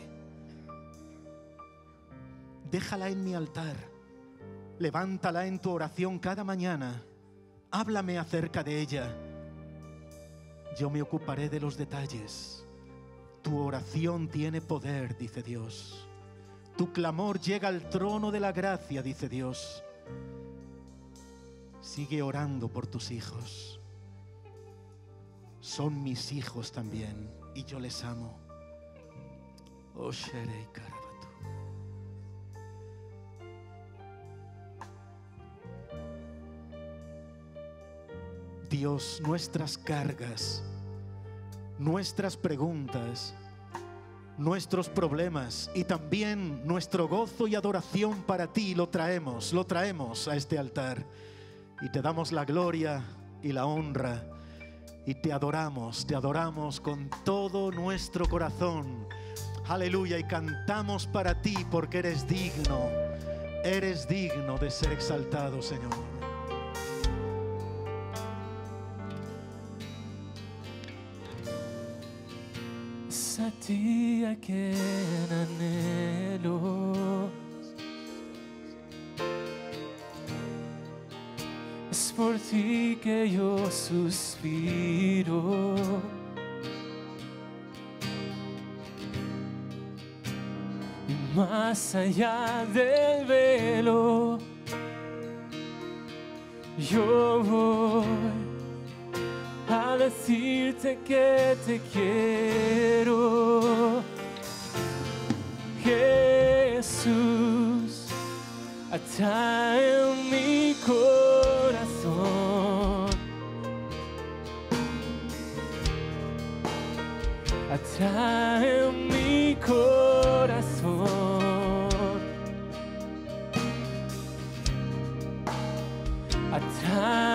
Déjala en mi altar. Levántala en tu oración cada mañana háblame acerca de ella. Yo me ocuparé de los detalles. Tu oración tiene poder, dice Dios. Tu clamor llega al trono de la gracia, dice Dios. Sigue orando por tus hijos. Son mis hijos también y yo les amo. Oh, Shereikar. Dios nuestras cargas, nuestras preguntas, nuestros problemas y también nuestro gozo y adoración para ti lo traemos, lo traemos a este altar y te damos la gloria y la honra y te adoramos, te adoramos con todo nuestro corazón. Aleluya y cantamos para ti porque eres digno, eres digno de ser exaltado Señor. a que anhelo. Es por ti que yo suspiro. más allá del velo, yo voy a decirte que te quiero. Jesús, Atrae mi corazón. Atrae mi corazón. Atrae